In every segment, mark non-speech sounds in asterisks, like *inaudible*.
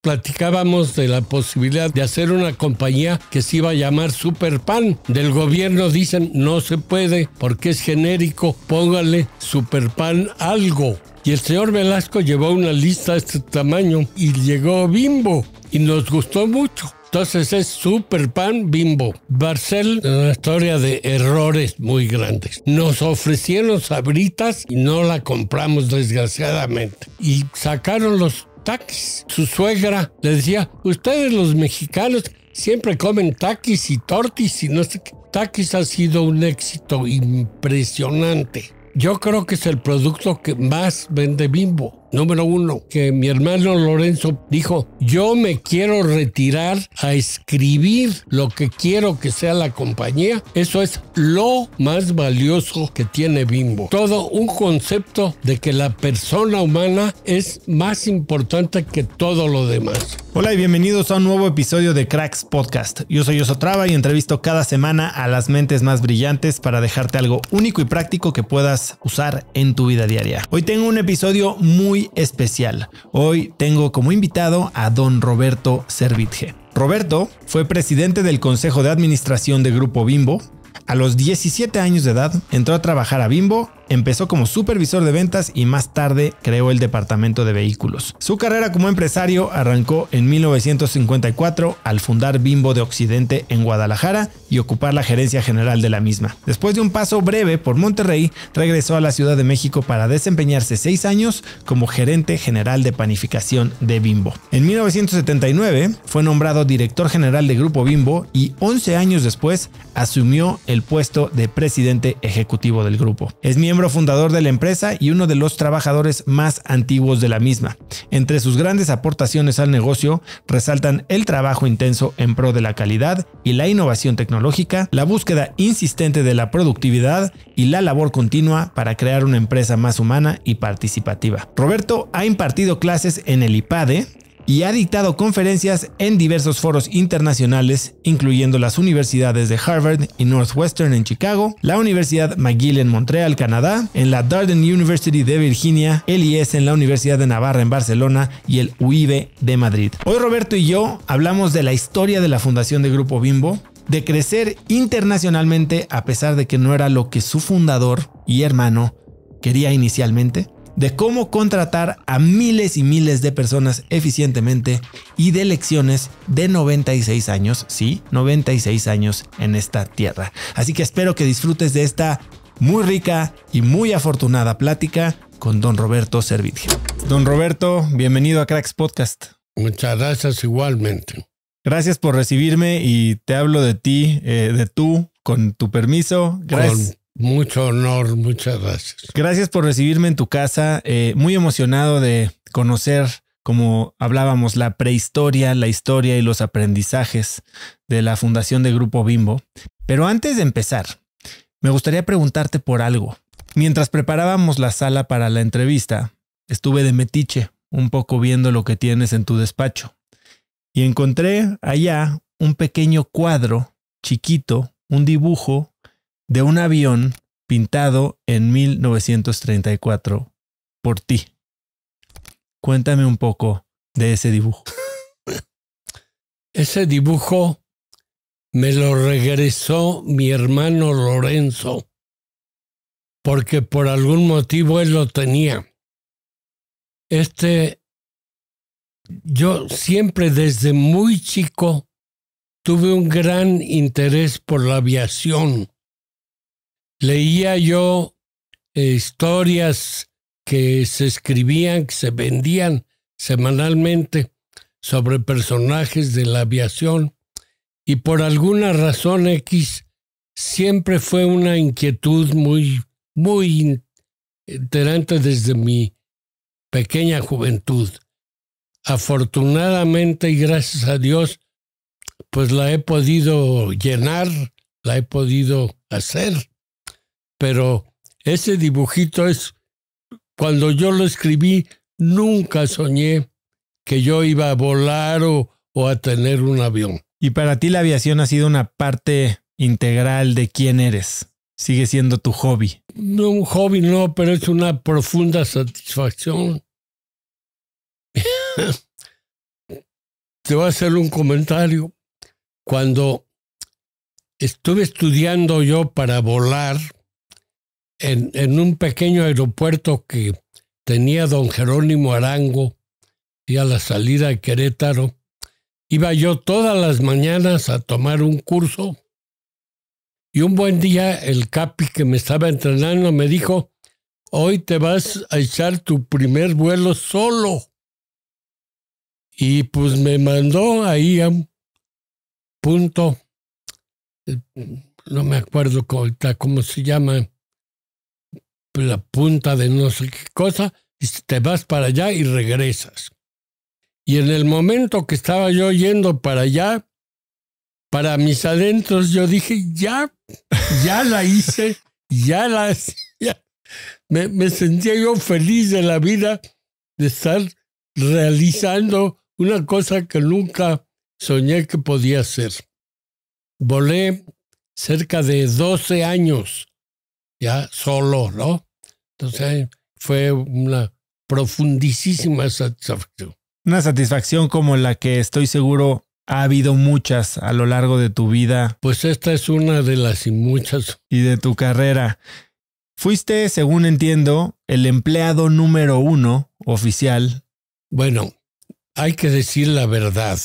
Platicábamos de la posibilidad de hacer una compañía que se iba a llamar Superpan. Del gobierno dicen no se puede porque es genérico, póngale Superpan algo. Y el señor Velasco llevó una lista de este tamaño y llegó Bimbo y nos gustó mucho. Entonces es super pan bimbo. Barcel, una historia de errores muy grandes. Nos ofrecieron sabritas y no la compramos desgraciadamente. Y sacaron los taquis. Su suegra le decía, ustedes los mexicanos siempre comen taquis y tortis y no sé qué. Taquis ha sido un éxito impresionante. Yo creo que es el producto que más vende Bimbo. Número uno, que mi hermano Lorenzo dijo, yo me quiero retirar a escribir lo que quiero que sea la compañía. Eso es lo más valioso que tiene Bimbo. Todo un concepto de que la persona humana es más importante que todo lo demás. Hola y bienvenidos a un nuevo episodio de Cracks Podcast. Yo soy Osotrava y entrevisto cada semana a las mentes más brillantes para dejarte algo único y práctico que puedas usar en tu vida diaria. Hoy tengo un episodio muy especial. Hoy tengo como invitado a don Roberto Servitje. Roberto fue presidente del Consejo de Administración de Grupo Bimbo. A los 17 años de edad entró a trabajar a Bimbo Empezó como supervisor de ventas y más tarde creó el departamento de vehículos. Su carrera como empresario arrancó en 1954 al fundar Bimbo de Occidente en Guadalajara y ocupar la gerencia general de la misma. Después de un paso breve por Monterrey, regresó a la Ciudad de México para desempeñarse seis años como gerente general de panificación de Bimbo. En 1979 fue nombrado director general de Grupo Bimbo y 11 años después asumió el puesto de presidente ejecutivo del grupo. Es fundador de la empresa y uno de los trabajadores más antiguos de la misma. Entre sus grandes aportaciones al negocio resaltan el trabajo intenso en pro de la calidad y la innovación tecnológica, la búsqueda insistente de la productividad y la labor continua para crear una empresa más humana y participativa. Roberto ha impartido clases en el IPADE, y ha dictado conferencias en diversos foros internacionales, incluyendo las universidades de Harvard y Northwestern en Chicago, la Universidad McGill en Montreal, Canadá, en la Darden University de Virginia, el IES en la Universidad de Navarra en Barcelona y el UIB de Madrid. Hoy Roberto y yo hablamos de la historia de la fundación de Grupo Bimbo, de crecer internacionalmente a pesar de que no era lo que su fundador y hermano quería inicialmente, de cómo contratar a miles y miles de personas eficientemente y de lecciones de 96 años, sí, 96 años en esta tierra. Así que espero que disfrutes de esta muy rica y muy afortunada plática con don Roberto Servidio. Don Roberto, bienvenido a Cracks Podcast. Muchas gracias igualmente. Gracias por recibirme y te hablo de ti, eh, de tú, con tu permiso. Gracias. Mucho honor, muchas gracias. Gracias por recibirme en tu casa. Eh, muy emocionado de conocer, como hablábamos, la prehistoria, la historia y los aprendizajes de la fundación de Grupo Bimbo. Pero antes de empezar, me gustaría preguntarte por algo. Mientras preparábamos la sala para la entrevista, estuve de metiche, un poco viendo lo que tienes en tu despacho. Y encontré allá un pequeño cuadro, chiquito, un dibujo de un avión pintado en 1934 por ti. Cuéntame un poco de ese dibujo. *laughs* Ese dibujo me lo regresó mi hermano Lorenzo, porque por algún motivo él lo tenía. Este, yo siempre desde muy chico tuve un gran interés por la aviación leía yo eh, historias que se escribían, que se vendían semanalmente sobre personajes de la aviación y por alguna razón X siempre fue una inquietud muy, muy enterante desde mi pequeña juventud. Afortunadamente y gracias a Dios, pues la he podido llenar, la he podido hacer pero ese dibujito es, cuando yo lo escribí, nunca soñé que yo iba a volar o, a tener un avión. Y para ti la aviación ha sido una parte integral de quién eres. Sigue siendo tu hobby. No, un hobby no, pero es una profunda satisfacción. *laughs* Te voy a hacer un comentario. Cuando estuve estudiando yo para volar, en, un pequeño aeropuerto que tenía don Jerónimo Arango y a la salida de Querétaro, iba yo todas las mañanas a tomar un curso y un buen día el capi que me estaba entrenando me dijo, hoy te vas a echar tu primer vuelo solo. Y pues me mandó ahí a un punto, eh, no me acuerdo cómo se llama, la punta de no sé qué cosa, y te vas para allá y regresas. Y en el momento que estaba yo yendo para allá, para mis adentros, yo dije, ya, ya la hice, ya la hice, Me, me sentía yo feliz de la vida de estar realizando una cosa que nunca soñé que podía hacer. Volé cerca de 12 años, ya solo, ¿no? Entonces fue una profundísima satisfacción. Una satisfacción como la que estoy seguro ha habido muchas a lo largo de tu vida. Pues esta es una de las y muchas. Y de tu carrera. Fuiste, según entiendo, el empleado número uno oficial. Bueno, hay que decir la verdad.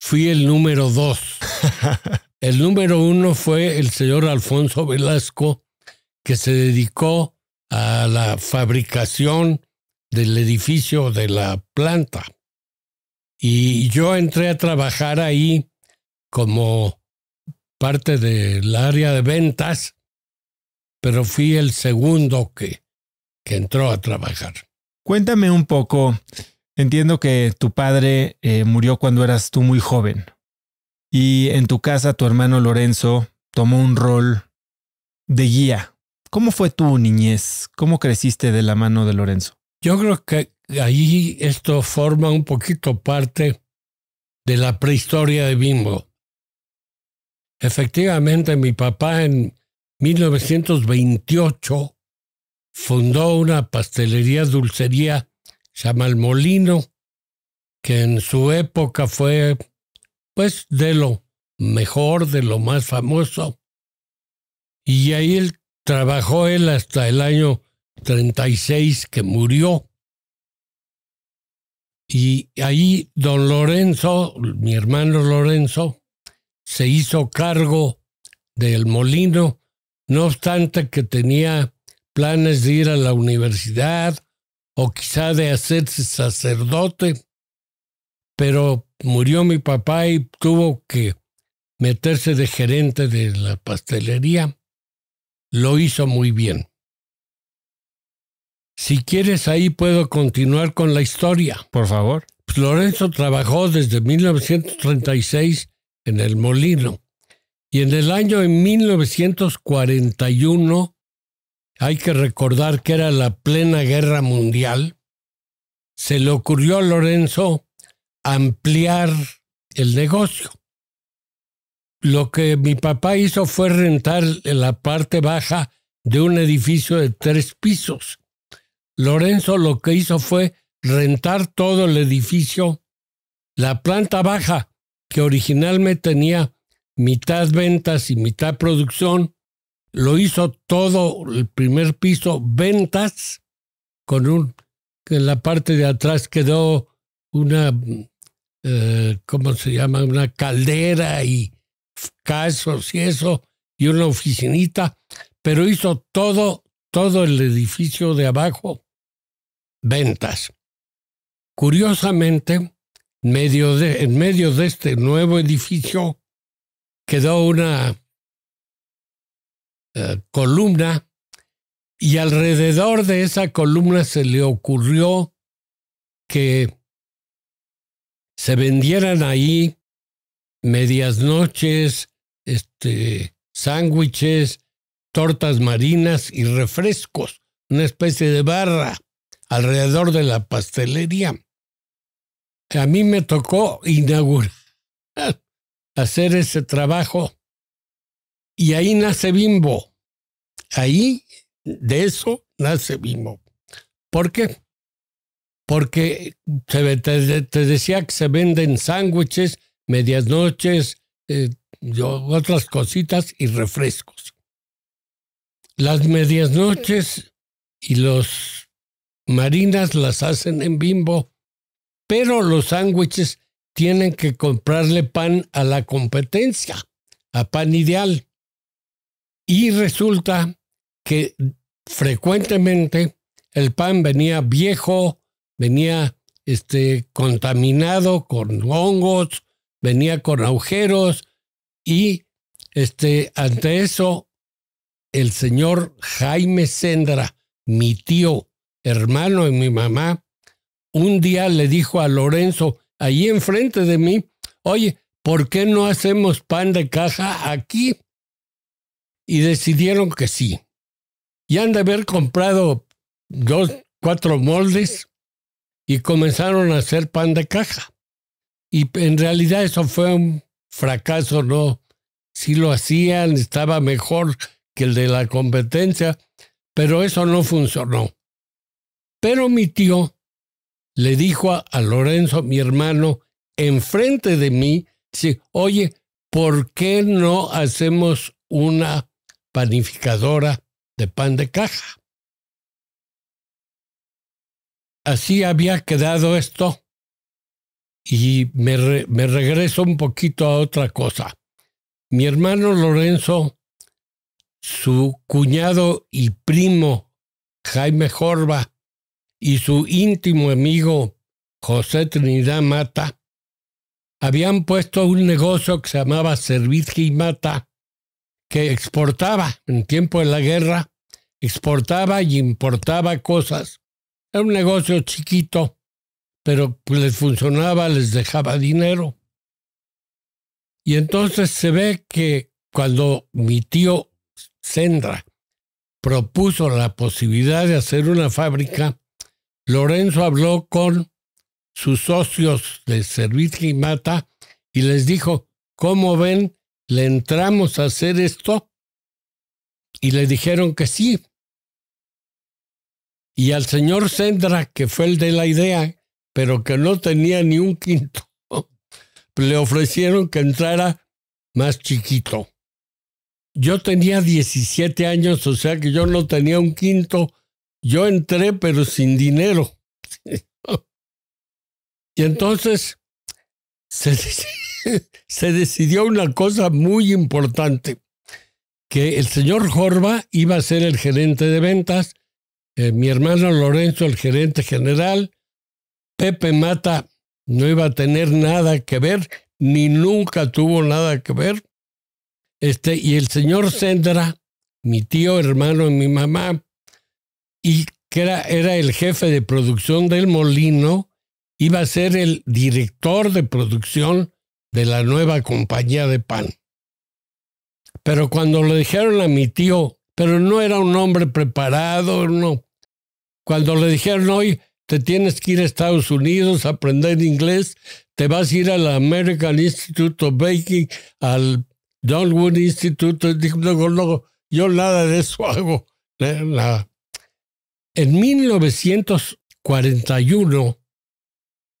Fui el número dos. *laughs* el número uno fue el señor Alfonso Velasco, que se dedicó a la fabricación del edificio de la planta. Y yo entré a trabajar ahí como parte del área de ventas, pero fui el segundo que, que entró a trabajar. Cuéntame un poco, entiendo que tu padre eh, murió cuando eras tú muy joven y en tu casa tu hermano Lorenzo tomó un rol de guía ¿Cómo fue tu niñez? ¿Cómo creciste de la mano de Lorenzo? Yo creo que ahí esto forma un poquito parte de la prehistoria de Bimbo. Efectivamente, mi papá en 1928 fundó una pastelería dulcería llamada El Molino, que en su época fue pues de lo mejor, de lo más famoso. Y ahí él Trabajó él hasta el año 36 que murió. Y ahí don Lorenzo, mi hermano Lorenzo, se hizo cargo del molino, no obstante que tenía planes de ir a la universidad o quizá de hacerse sacerdote, pero murió mi papá y tuvo que meterse de gerente de la pastelería lo hizo muy bien. Si quieres, ahí puedo continuar con la historia. Por favor. Pues Lorenzo trabajó desde 1936 en el molino y en el año de 1941, hay que recordar que era la plena guerra mundial, se le ocurrió a Lorenzo ampliar el negocio. Lo que mi papá hizo fue rentar la parte baja de un edificio de tres pisos. Lorenzo lo que hizo fue rentar todo el edificio, la planta baja, que originalmente tenía mitad ventas y mitad producción, lo hizo todo el primer piso ventas, con un, que en la parte de atrás quedó una, eh, ¿cómo se llama? Una caldera y casos y eso, y una oficinita, pero hizo todo, todo el edificio de abajo, ventas. Curiosamente, medio en medio de este nuevo edificio quedó una eh, columna y alrededor de esa columna se le ocurrió que se vendieran ahí medias noches, este, sándwiches, tortas marinas y refrescos, una especie de barra alrededor de la pastelería. A mí me tocó inaugurar, ah, hacer ese trabajo. Y ahí nace Bimbo. Ahí, de eso, nace Bimbo. ¿Por qué? Porque te decía que se venden sándwiches, medias noches, eh, otras cositas y refrescos. Las medias noches y los marinas las hacen en bimbo, pero los sándwiches tienen que comprarle pan a la competencia, a pan ideal. Y resulta que frecuentemente el pan venía viejo, venía este, contaminado con hongos, venía con agujeros y este, ante eso, el señor Jaime Sendra, mi tío, hermano y mi mamá, un día le dijo a Lorenzo, ahí enfrente de mí, oye, ¿por qué no hacemos pan de caja aquí? Y decidieron que sí. Y han de haber comprado dos, cuatro moldes y comenzaron a hacer pan de caja. Y en realidad eso fue un fracaso, ¿no? Si lo hacían, estaba mejor que el de la competencia, pero eso no funcionó. Pero mi tío le dijo a, Lorenzo, mi hermano, enfrente de mí, dice, oye, ¿por qué no hacemos una panificadora de pan de caja? Así había quedado esto y me, regreso un poquito a otra cosa. Mi hermano Lorenzo, su cuñado y primo Jaime Jorba y su íntimo amigo José Trinidad Mata habían puesto un negocio que se llamaba Serviz Mata, que exportaba en tiempo de la guerra, exportaba y importaba cosas. Era un negocio chiquito pero les funcionaba, les dejaba dinero. Y entonces se ve que cuando mi tío Sendra propuso la posibilidad de hacer una fábrica, Lorenzo habló con sus socios de Servit y Mata y les dijo, ¿cómo ven? ¿Le entramos a hacer esto? Y le dijeron que sí. Y al señor Sendra, que fue el de la idea, pero que no tenía ni un quinto. *laughs* Le ofrecieron que entrara más chiquito. Yo tenía 17 años, o sea que yo no tenía un quinto. Yo entré, pero sin dinero. *laughs* y entonces *laughs* se, decidió una cosa muy importante, que el señor Jorba iba a ser el gerente de ventas, eh, mi hermano Lorenzo el gerente general, Pepe Mata no iba a tener nada que ver, ni nunca tuvo nada que ver. Este, y el señor Sendra, mi tío, hermano y mi mamá, y que era, era el jefe de producción del molino, iba a ser el director de producción de la nueva compañía de pan. Pero cuando le dijeron a mi tío, pero no era un hombre preparado, no. Cuando le dijeron, hoy te tienes que ir a Estados Unidos a aprender inglés, te vas a ir al American Institute of Baking, al Donwood Institute. yo nada de eso *laughs* hago. En 1941,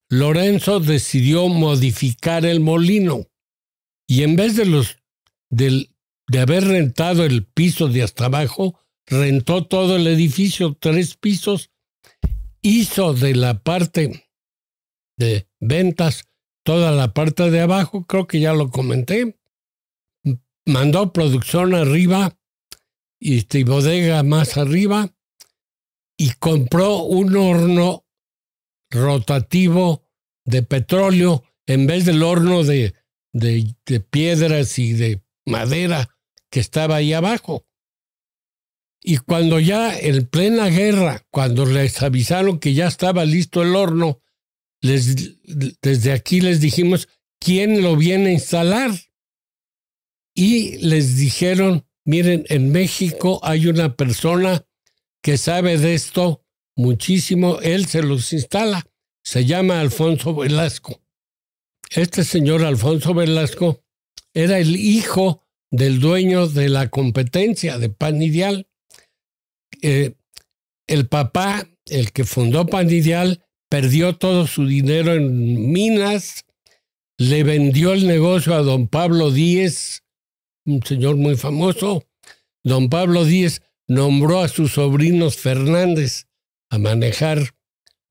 Lorenzo decidió modificar el molino y en vez de los de haber rentado el piso de hasta abajo, rentó todo el edificio, tres pisos, hizo de la parte de ventas toda la parte de abajo, creo que ya lo comenté. Mandó producción arriba y este, bodega más arriba y compró un horno rotativo de petróleo en vez del horno de, de, piedras y de madera que estaba ahí abajo. Y cuando ya en plena guerra, cuando les avisaron que ya estaba listo el horno, desde aquí les dijimos, ¿quién lo viene a instalar? Y les dijeron, miren, en México hay una persona que sabe de esto muchísimo, él se los instala, se llama Alfonso Velasco. Este señor Alfonso Velasco era el hijo del dueño de la competencia de Pan Ideal. Eh, el papá, el que fundó Panidial, perdió todo su dinero en minas, le vendió el negocio a don Pablo Díez, un señor muy famoso. Don Pablo Díez nombró a sus sobrinos Fernández a manejar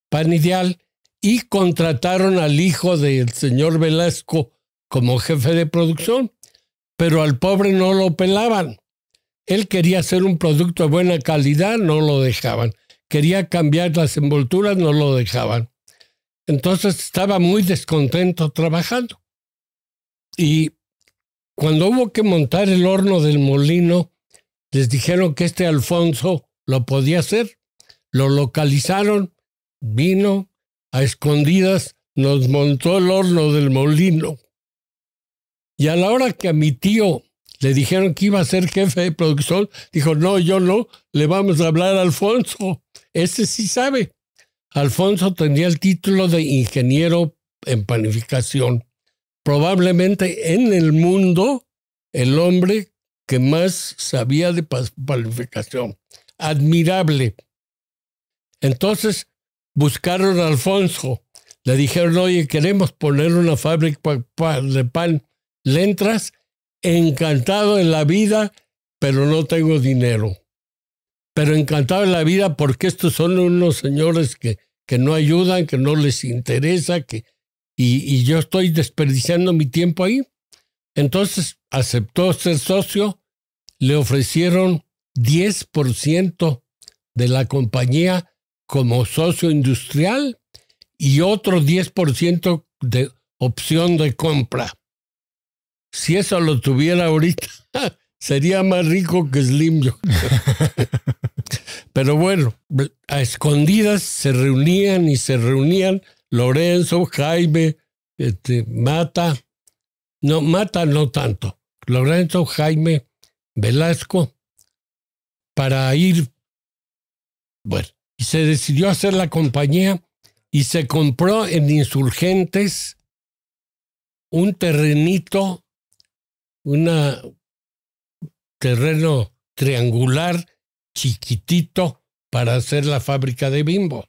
Panidial y contrataron al hijo del señor Velasco como jefe de producción, pero al pobre no lo pelaban. Él quería hacer un producto de buena calidad, no lo dejaban. Quería cambiar las envolturas, no lo dejaban. Entonces estaba muy descontento trabajando. Y cuando hubo que montar el horno del molino, les dijeron que este Alfonso lo podía hacer. Lo localizaron, vino a escondidas, nos montó el horno del molino. Y a la hora que a mi tío le dijeron que iba a ser jefe de producción, dijo, no, yo no, le vamos a hablar a Alfonso. Ese sí sabe. Alfonso tenía el título de ingeniero en panificación. Probablemente en el mundo el hombre que más sabía de panificación. Admirable. Entonces buscaron a Alfonso. Le dijeron, oye, queremos poner una fábrica de pan. ¿Le encantado en la vida, pero no tengo dinero. Pero encantado en la vida porque estos son unos señores que, que no ayudan, que no les interesa, que, y, y yo estoy desperdiciando mi tiempo ahí. Entonces aceptó ser socio, le ofrecieron 10% de la compañía como socio industrial y otro 10% de opción de compra si eso lo tuviera ahorita, *laughs* sería más rico que Slim *laughs* Pero bueno, a escondidas se reunían y se reunían Lorenzo, Jaime, este, Mata, no, Mata no tanto, Lorenzo, Jaime, Velasco, para ir, bueno, y se decidió hacer la compañía y se compró en Insurgentes un terrenito un terreno triangular chiquitito para hacer la fábrica de bimbo.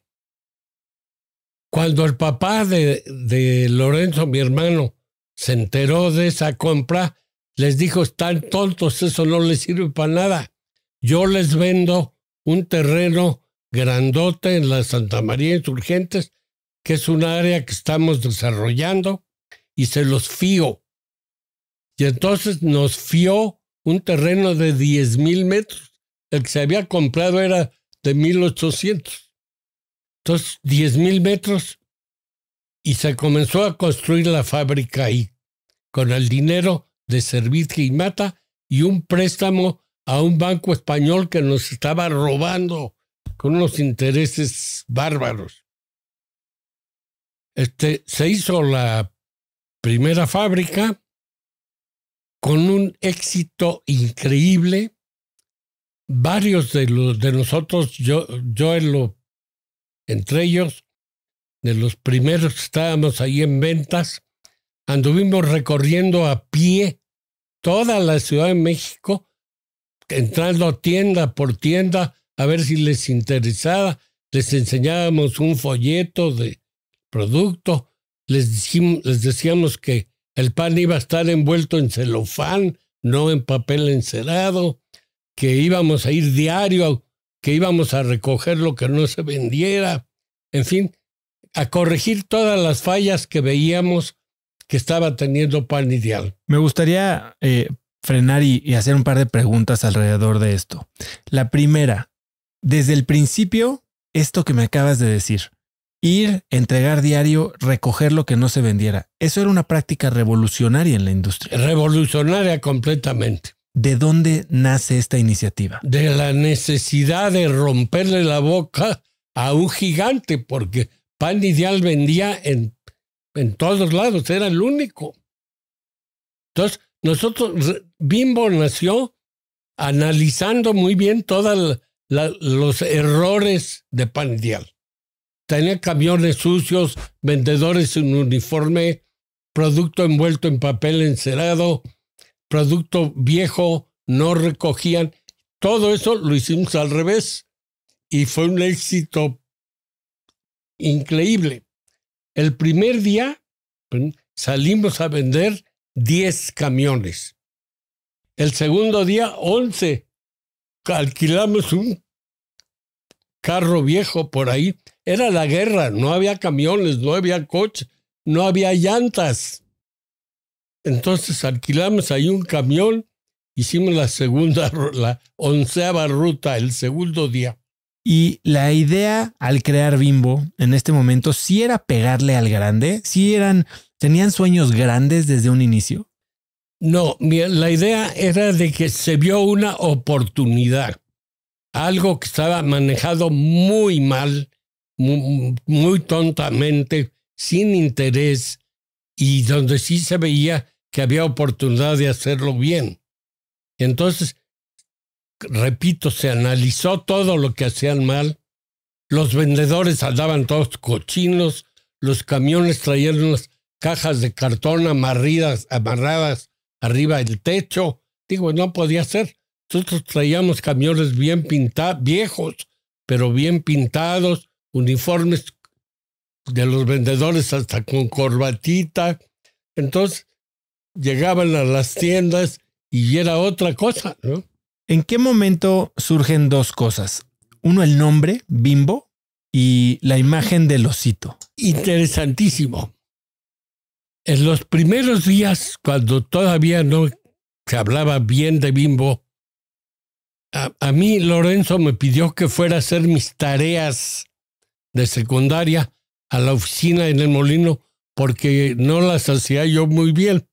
Cuando el papá de, de Lorenzo, mi hermano, se enteró de esa compra, les dijo, están tontos, eso no les sirve para nada. Yo les vendo un terreno grandote en la Santa María Insurgentes, que es un área que estamos desarrollando, y se los fío. Y entonces nos fió un terreno de 10 mil metros. El que se había comprado era de 1800. Entonces, 10 mil metros y se comenzó a construir la fábrica ahí, con el dinero de Servicio y Mata y un préstamo a un banco español que nos estaba robando con unos intereses bárbaros. Este, se hizo la primera fábrica, con un éxito increíble. Varios de, los, de nosotros, yo, entre ellos, de los primeros que estábamos ahí en ventas, anduvimos recorriendo a pie toda la Ciudad de México, entrando tienda por tienda a ver si les interesaba. Les enseñábamos un folleto de producto, les, dijimos, les decíamos que el pan iba a estar envuelto en celofán, no en papel encerado, que íbamos a ir diario, que íbamos a recoger lo que no se vendiera, en fin, a corregir todas las fallas que veíamos que estaba teniendo pan ideal. Me gustaría eh, frenar y hacer un par de preguntas alrededor de esto. La primera, desde el principio, esto que me acabas de decir, ir, entregar diario, recoger lo que no se vendiera. Eso era una práctica revolucionaria en la industria. Revolucionaria completamente. ¿De dónde nace esta iniciativa? De la necesidad de romperle la boca a un gigante, porque Pan Ideal vendía en, en todos lados, era el único. Entonces, nosotros, Bimbo nació analizando muy bien todos los errores de Pan Ideal. Tenía camiones sucios, vendedores sin uniforme, producto envuelto en papel encerado, producto viejo, no recogían. Todo eso lo hicimos al revés y fue un éxito increíble. El primer día pues, salimos a vender 10 camiones. El segundo día, 11. Alquilamos un carro viejo por ahí. Era la guerra, no había camiones, no había coches, no había llantas. Entonces alquilamos ahí un camión, hicimos la segunda, la onceava ruta el segundo día. Y la idea al crear Bimbo en este momento si era pegarle al grande, sí eran, tenían sueños grandes desde un inicio. No, la idea era de que se vio una oportunidad algo que estaba manejado muy mal, muy, tontamente, sin interés, y donde sí se veía que había oportunidad de hacerlo bien. Entonces, repito, se analizó todo lo que hacían mal, los vendedores andaban todos cochinos, los camiones traían unas cajas de cartón amarridas, amarradas arriba del techo. Digo, no podía ser. Nosotros traíamos camiones bien pintados, viejos, pero bien pintados, uniformes de los vendedores hasta con corbatita. Entonces, llegaban a las tiendas y era otra cosa, ¿no? ¿En qué momento surgen dos cosas? Uno, el nombre, Bimbo, y la imagen del osito. Interesantísimo. En los primeros días, cuando todavía no se hablaba bien de Bimbo, a, mí Lorenzo me pidió que fuera a hacer mis tareas de secundaria a la oficina en el molino porque no las hacía yo muy bien.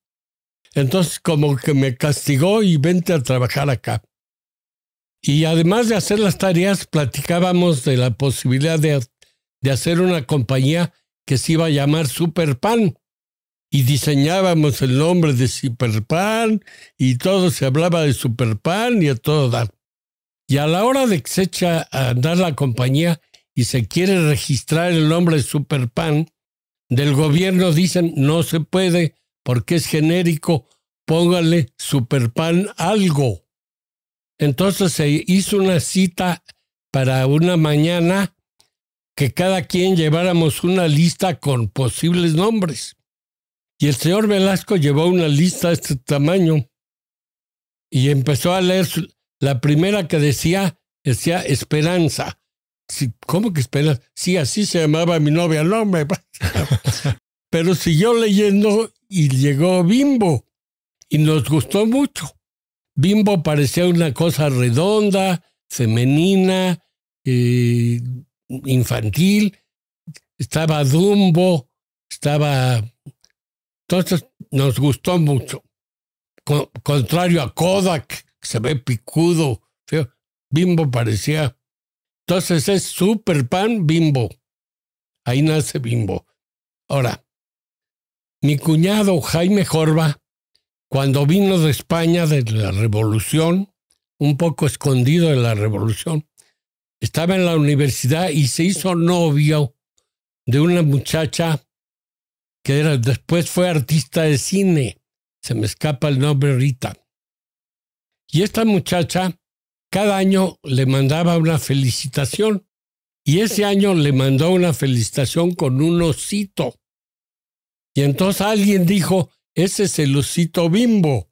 Entonces como que me castigó y vente a trabajar acá. Y además de hacer las tareas, platicábamos de la posibilidad de, hacer una compañía que se iba a llamar Superpan. Y diseñábamos el nombre de Superpan y todo se hablaba de Superpan y a todo dar. Y a la hora de que se echa a andar la compañía y se quiere registrar el nombre Superpan, del gobierno dicen no se puede porque es genérico, póngale Superpan algo. Entonces se hizo una cita para una mañana que cada quien lleváramos una lista con posibles nombres. Y el señor Velasco llevó una lista de este tamaño y empezó a leer la primera que decía, decía Esperanza. Sí, ¿Cómo que Esperanza? Sí, así se llamaba mi novia, no me *laughs* Pero siguió leyendo y llegó Bimbo y nos gustó mucho. Bimbo parecía una cosa redonda, femenina, eh, infantil. Estaba Dumbo, estaba... Entonces nos gustó mucho. contrario a Kodak, se ve picudo, feo. Bimbo parecía. Entonces es super pan bimbo. Ahí nace bimbo. Ahora, mi cuñado Jaime Jorba, cuando vino de España de la revolución, un poco escondido de la revolución, estaba en la universidad y se hizo novio de una muchacha que era, después fue artista de cine, se me escapa el nombre ahorita, y esta muchacha cada año le mandaba una felicitación. Y ese año le mandó una felicitación con un osito. Y entonces alguien dijo, ese es el osito bimbo.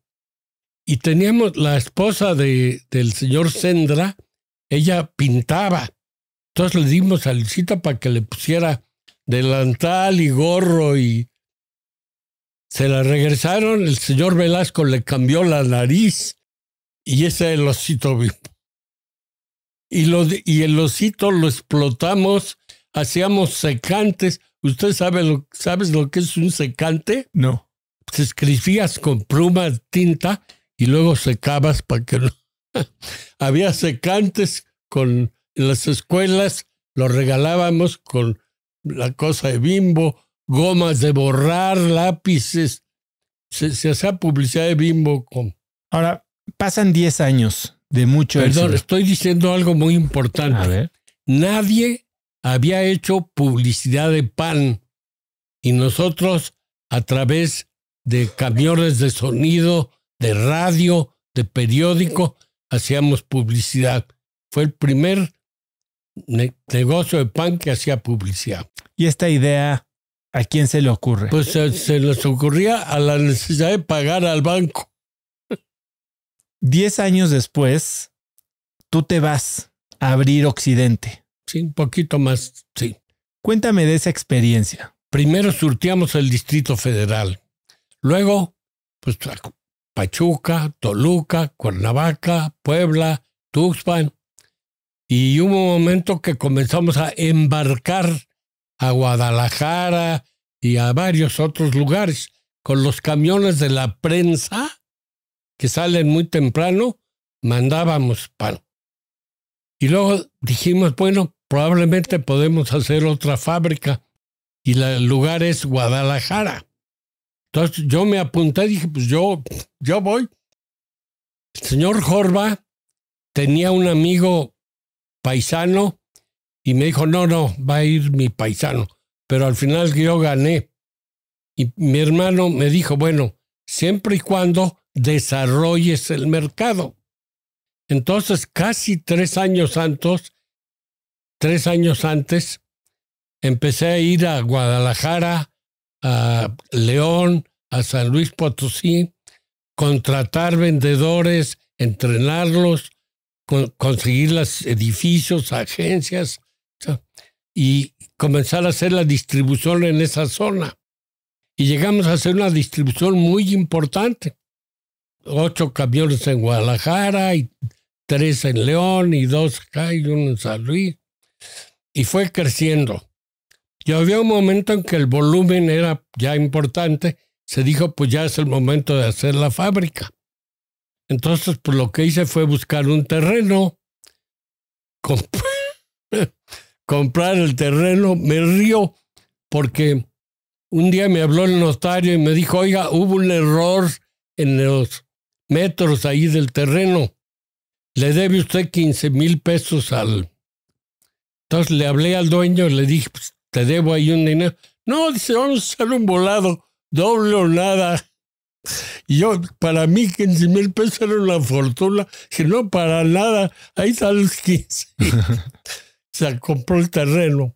Y teníamos la esposa de, del señor Sendra, ella pintaba. Entonces le dimos a Lucita para que le pusiera delantal y gorro y se la regresaron. El señor Velasco le cambió la nariz y ese es el osito bimbo. Y, lo, y el osito lo explotamos, hacíamos secantes. ¿Usted sabe lo, sabes lo que es un secante? No. Se pues escribías con pluma, tinta y luego secabas para que no. *laughs* Había secantes con en las escuelas, lo regalábamos con la cosa de bimbo, gomas de borrar, lápices. Se, se hacía publicidad de bimbo con. Ahora, pasan 10 años de mucho Perdón, estoy diciendo algo muy importante. Nadie había hecho publicidad de pan y nosotros a través de camiones de sonido, de radio, de periódico, hacíamos publicidad. Fue el primer negocio de pan que hacía publicidad. ¿Y esta idea a quién se le ocurre? Pues se, se les ocurría a la necesidad de pagar al banco. Diez años después, tú te vas a abrir Occidente. Sí, un poquito más, sí. Cuéntame de esa experiencia. Primero surteamos el Distrito Federal. Luego, pues Pachuca, Toluca, Cuernavaca, Puebla, Tuxpan. Y hubo un momento que comenzamos a embarcar a Guadalajara y a varios otros lugares con los camiones de la prensa que salen muy temprano, mandábamos pan. Y luego dijimos, bueno, probablemente podemos hacer otra fábrica y el lugar es Guadalajara. Entonces yo me apunté, y dije, pues yo, yo voy. El señor Jorba tenía un amigo paisano y me dijo, no, no, va a ir mi paisano. Pero al final yo gané. Y mi hermano me dijo, bueno, siempre y cuando desarrolles el mercado. Entonces, casi tres años antes, tres años antes, empecé a ir a Guadalajara, a León, a San Luis Potosí, contratar vendedores, entrenarlos, conseguir los edificios, agencias y comenzar a hacer la distribución en esa zona. Y llegamos a hacer una distribución muy importante ocho camiones en Guadalajara y tres en León y dos acá y uno en San Luis. Y fue creciendo. Y había un momento en que el volumen era ya importante. Se dijo, pues ya es el momento de hacer la fábrica. Entonces, pues lo que hice fue buscar un terreno, *laughs* comprar el terreno. Me río porque un día me habló el notario y me dijo, oiga, hubo un error en los metros ahí del terreno. Le debe usted 15 mil pesos al... Entonces le hablé al dueño, le dije, pues, te debo ahí un dinero. No, dice, vamos a hacer un volado, doble o nada. yo, para mí, 15 mil pesos era una fortuna, que no para nada, ahí están los 15. *laughs* Se compró el terreno.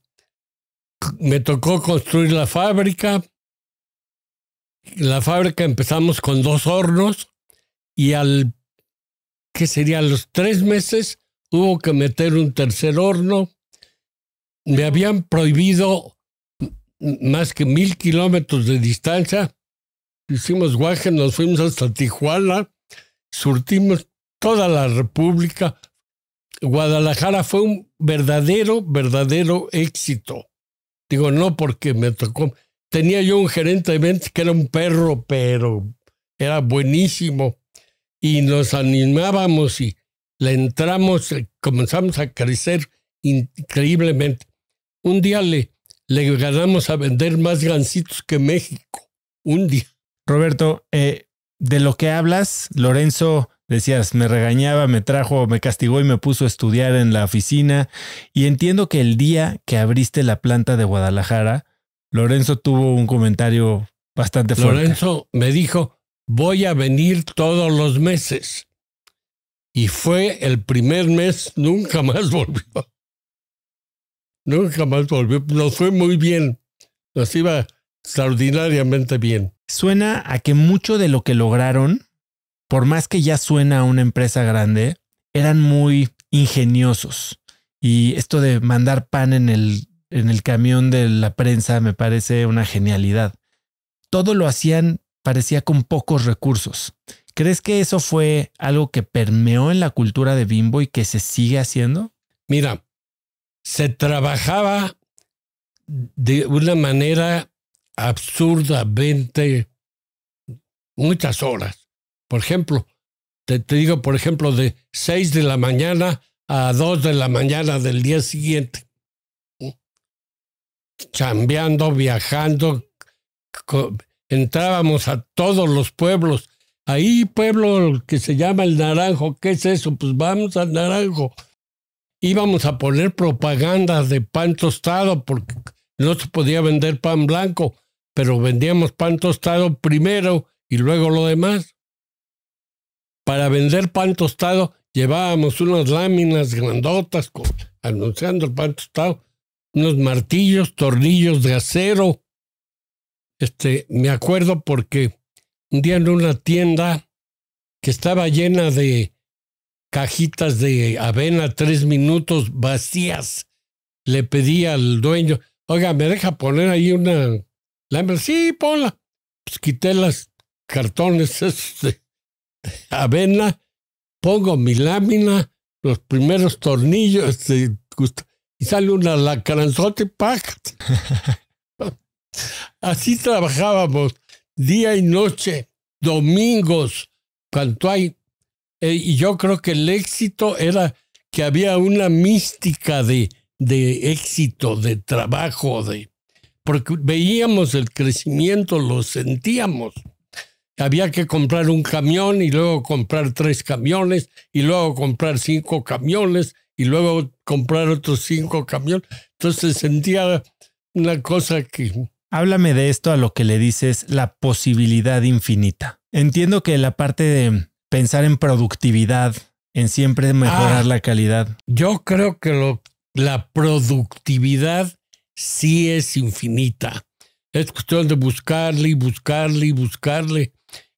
Me tocó construir la fábrica. La fábrica empezamos con dos hornos, y al que serían los tres meses hubo que meter un tercer horno. Me habían prohibido más que mil kilómetros de distancia. Hicimos guaje, nos fuimos hasta Tijuana, surtimos toda la República. Guadalajara fue un verdadero, verdadero éxito. Digo, no porque me tocó. Tenía yo un gerente de ventas que era un perro, pero era buenísimo y nos animábamos y le entramos, eh, comenzamos a crecer increíblemente. Un día le, le ganamos a vender más gancitos que México. Un día. Roberto, eh, de lo que hablas, Lorenzo, decías, me regañaba, me trajo, me castigó y me puso a estudiar en la oficina. Y entiendo que el día que abriste la planta de Guadalajara, Lorenzo tuvo un comentario bastante fuerte. Lorenzo me dijo, voy a venir todos los meses. Y fue el primer mes, nunca más *laughs* volvió. Nunca más volvió. Nos fue muy bien. Nos iba extraordinariamente bien. Suena a que mucho de lo que lograron, por más que ya suena a una empresa grande, eran muy ingeniosos. Y esto de mandar pan en el, en el camión de la prensa me parece una genialidad. Todo lo hacían parecía con pocos recursos. ¿Crees que eso fue algo que permeó en la cultura de Bimbo y que se sigue haciendo? Mira, se trabajaba de una manera absurdamente muchas horas. Por ejemplo, te, digo, por ejemplo, de 6 de la mañana a 2 de la mañana del día siguiente. Cambiando, viajando, entrábamos a todos los pueblos. Ahí pueblo que se llama el Naranjo, ¿qué es eso? Pues vamos al Naranjo. Íbamos a poner propaganda de pan tostado porque no se podía vender pan blanco, pero vendíamos pan tostado primero y luego lo demás. Para vender pan tostado llevábamos unas láminas grandotas anunciando el pan tostado, unos martillos, tornillos de acero, este, me acuerdo porque un día en una tienda que estaba llena de cajitas de avena tres minutos vacías, le pedí al dueño, oiga, ¿me deja poner ahí una lámina? Sí, ponla. Pues quité los cartones de *laughs* este, avena, pongo mi lámina, los primeros tornillos, este, y sale una lacaranzote, ¡pac! *laughs* Así trabajábamos día y noche, domingos, cuanto hay. Eh, y yo creo que el éxito era que había una mística de, de éxito, de trabajo, de, porque veíamos el crecimiento, lo sentíamos. Había que comprar un camión y luego comprar tres camiones y luego comprar cinco camiones y luego comprar otros cinco camiones. Entonces sentía una cosa que Háblame de esto a lo que le dices la posibilidad infinita. Entiendo que la parte de pensar en productividad, en siempre ah. mejorar la calidad. Yo creo que la productividad sí es infinita. Es cuestión de buscarle y buscarle y buscarle.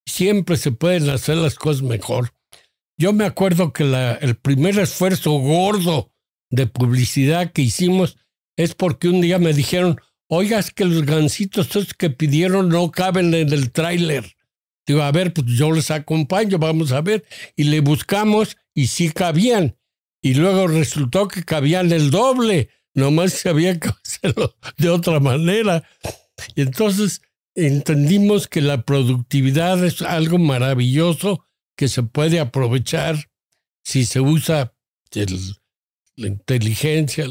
Siempre se pueden hacer las cosas mejor. Yo me acuerdo que el primer esfuerzo gordo de publicidad que hicimos es porque un día me dijeron, oigas que los gancitos que pidieron no caben en el tráiler. Digo, a ver, pues yo les acompaño, vamos a ver. Y le buscamos y sí cabían. Y luego resultó que cabían el doble, nomás se había *laughs* que hacerlo de otra manera. Y entonces entendimos que la productividad es algo maravilloso que se puede aprovechar si se usa la inteligencia.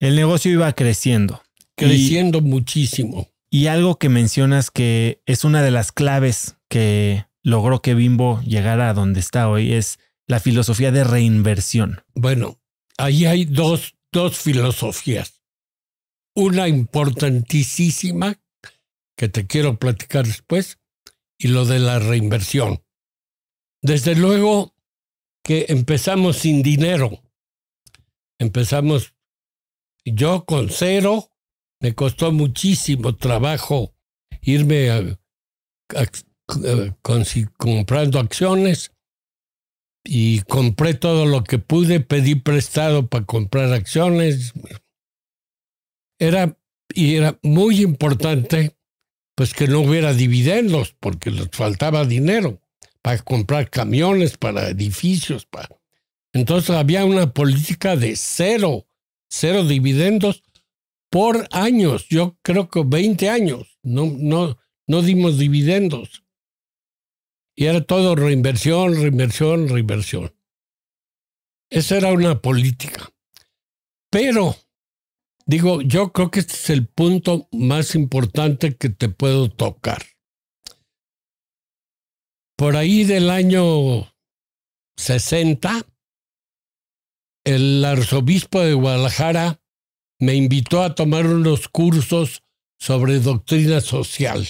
El negocio iba creciendo creciendo muchísimo. Y algo que mencionas que es una de las claves que logró que Bimbo llegara a donde está hoy es la filosofía de reinversión. Bueno, ahí hay dos, dos filosofías. Una importantísima que te quiero platicar después y lo de la reinversión. Desde luego que empezamos sin dinero. Empezamos yo con cero me costó muchísimo trabajo irme comprando acciones y compré todo lo que pude, pedí prestado para comprar acciones. Era, y era muy importante pues que no hubiera dividendos porque les faltaba dinero para comprar camiones, para edificios, para... Entonces había una política de cero, cero dividendos por años, yo creo que 20 años, no, no, no dimos dividendos. Y era todo reinversión, reinversión, reinversión. Esa era una política. Pero, digo, yo creo que este es el punto más importante que te puedo tocar. Por ahí del año 60, el arzobispo de Guadalajara me invitó a tomar unos cursos sobre doctrina social.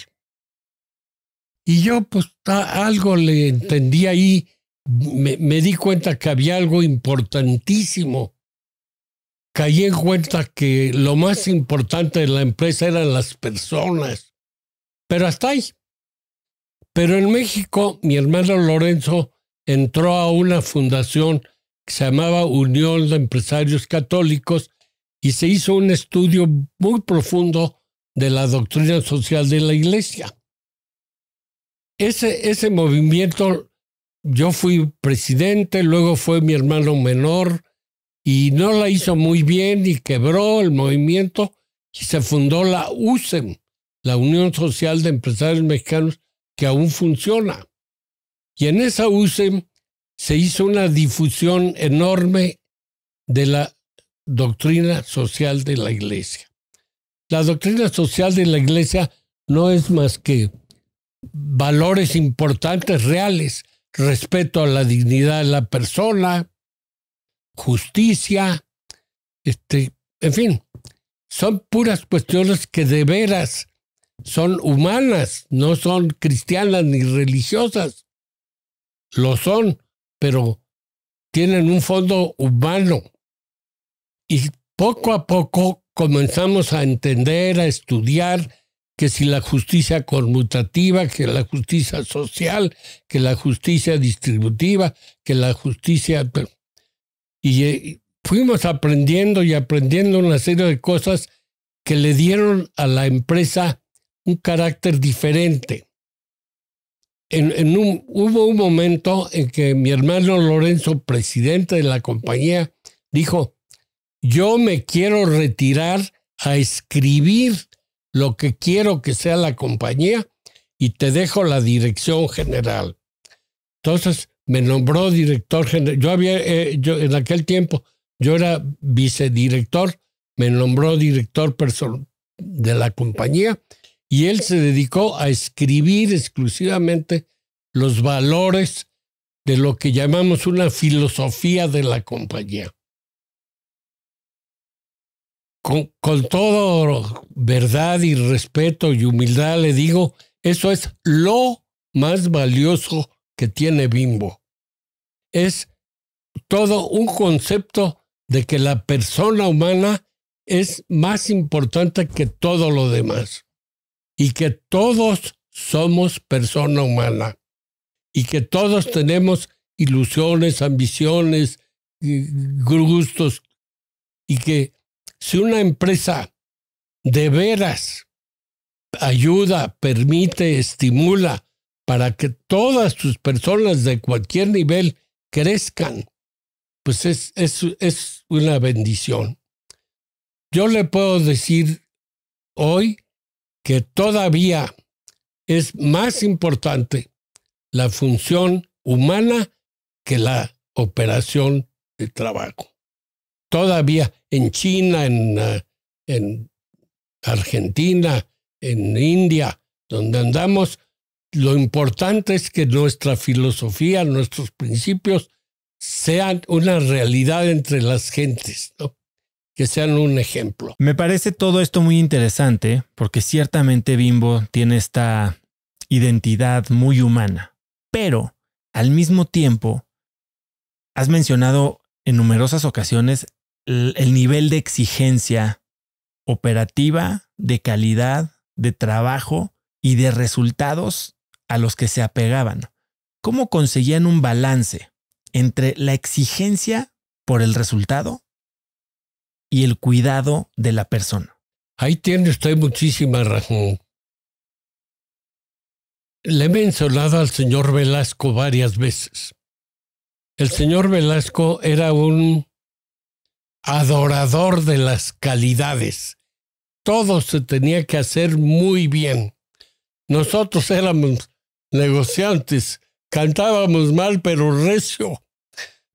Y yo pues algo le entendí ahí, me, di cuenta que había algo importantísimo. Caí en cuenta que lo más importante de la empresa eran las personas. Pero hasta ahí. Pero en México, mi hermano Lorenzo entró a una fundación que se llamaba Unión de Empresarios Católicos y se hizo un estudio muy profundo de la doctrina social de la iglesia. Ese, ese movimiento, yo fui presidente, luego fue mi hermano menor, y no la hizo muy bien y quebró el movimiento y se fundó la USEM, la Unión Social de Empresarios Mexicanos, que aún funciona. Y en esa USEM se hizo una difusión enorme de la doctrina social de la iglesia. La doctrina social de la iglesia no es más que valores importantes, reales, respeto a la dignidad de la persona, justicia, este, en fin, son puras cuestiones que de veras son humanas, no son cristianas ni religiosas. Lo son, pero tienen un fondo humano y poco a poco comenzamos a entender, a estudiar que si la justicia conmutativa, que la justicia social, que la justicia distributiva, que la justicia... Eh, y fuimos aprendiendo y aprendiendo una serie de cosas que le dieron a la empresa un carácter diferente. En, hubo un momento en que mi hermano Lorenzo, presidente de la compañía, dijo, yo me quiero retirar a escribir lo que quiero que sea la compañía y te dejo la dirección general. Entonces me nombró director general. Yo había, eh, yo en aquel tiempo, yo era vicedirector, me nombró director personal de la compañía y él se dedicó a escribir exclusivamente los valores de lo que llamamos una filosofía de la compañía con, todo verdad y respeto y humildad le digo, eso es lo más valioso que tiene Bimbo. Es todo un concepto de que la persona humana es más importante que todo lo demás y que todos somos persona humana y que todos tenemos ilusiones, ambiciones, eh, gustos y que si una empresa de veras ayuda, permite, estimula para que todas sus personas de cualquier nivel crezcan, pues es, es una bendición. Yo le puedo decir hoy que todavía es más importante la función humana que la operación de trabajo todavía en China, eh, en, Argentina, en India, donde andamos, lo importante es que nuestra filosofía, nuestros principios sean una realidad entre las gentes, que sean un ejemplo. Me parece todo esto muy interesante porque ciertamente Bimbo tiene esta identidad muy humana, pero al mismo tiempo has mencionado en numerosas ocasiones el nivel de exigencia operativa, de calidad, de trabajo y de resultados a los que se apegaban. ¿Cómo conseguían un balance entre la exigencia por el resultado y el cuidado de la persona? Ahí tiene usted muchísima razón. Le he mencionado al señor Velasco varias veces. El señor Velasco era un adorador de las calidades. Todo se tenía que hacer muy bien. Nosotros éramos negociantes, cantábamos mal, pero recio.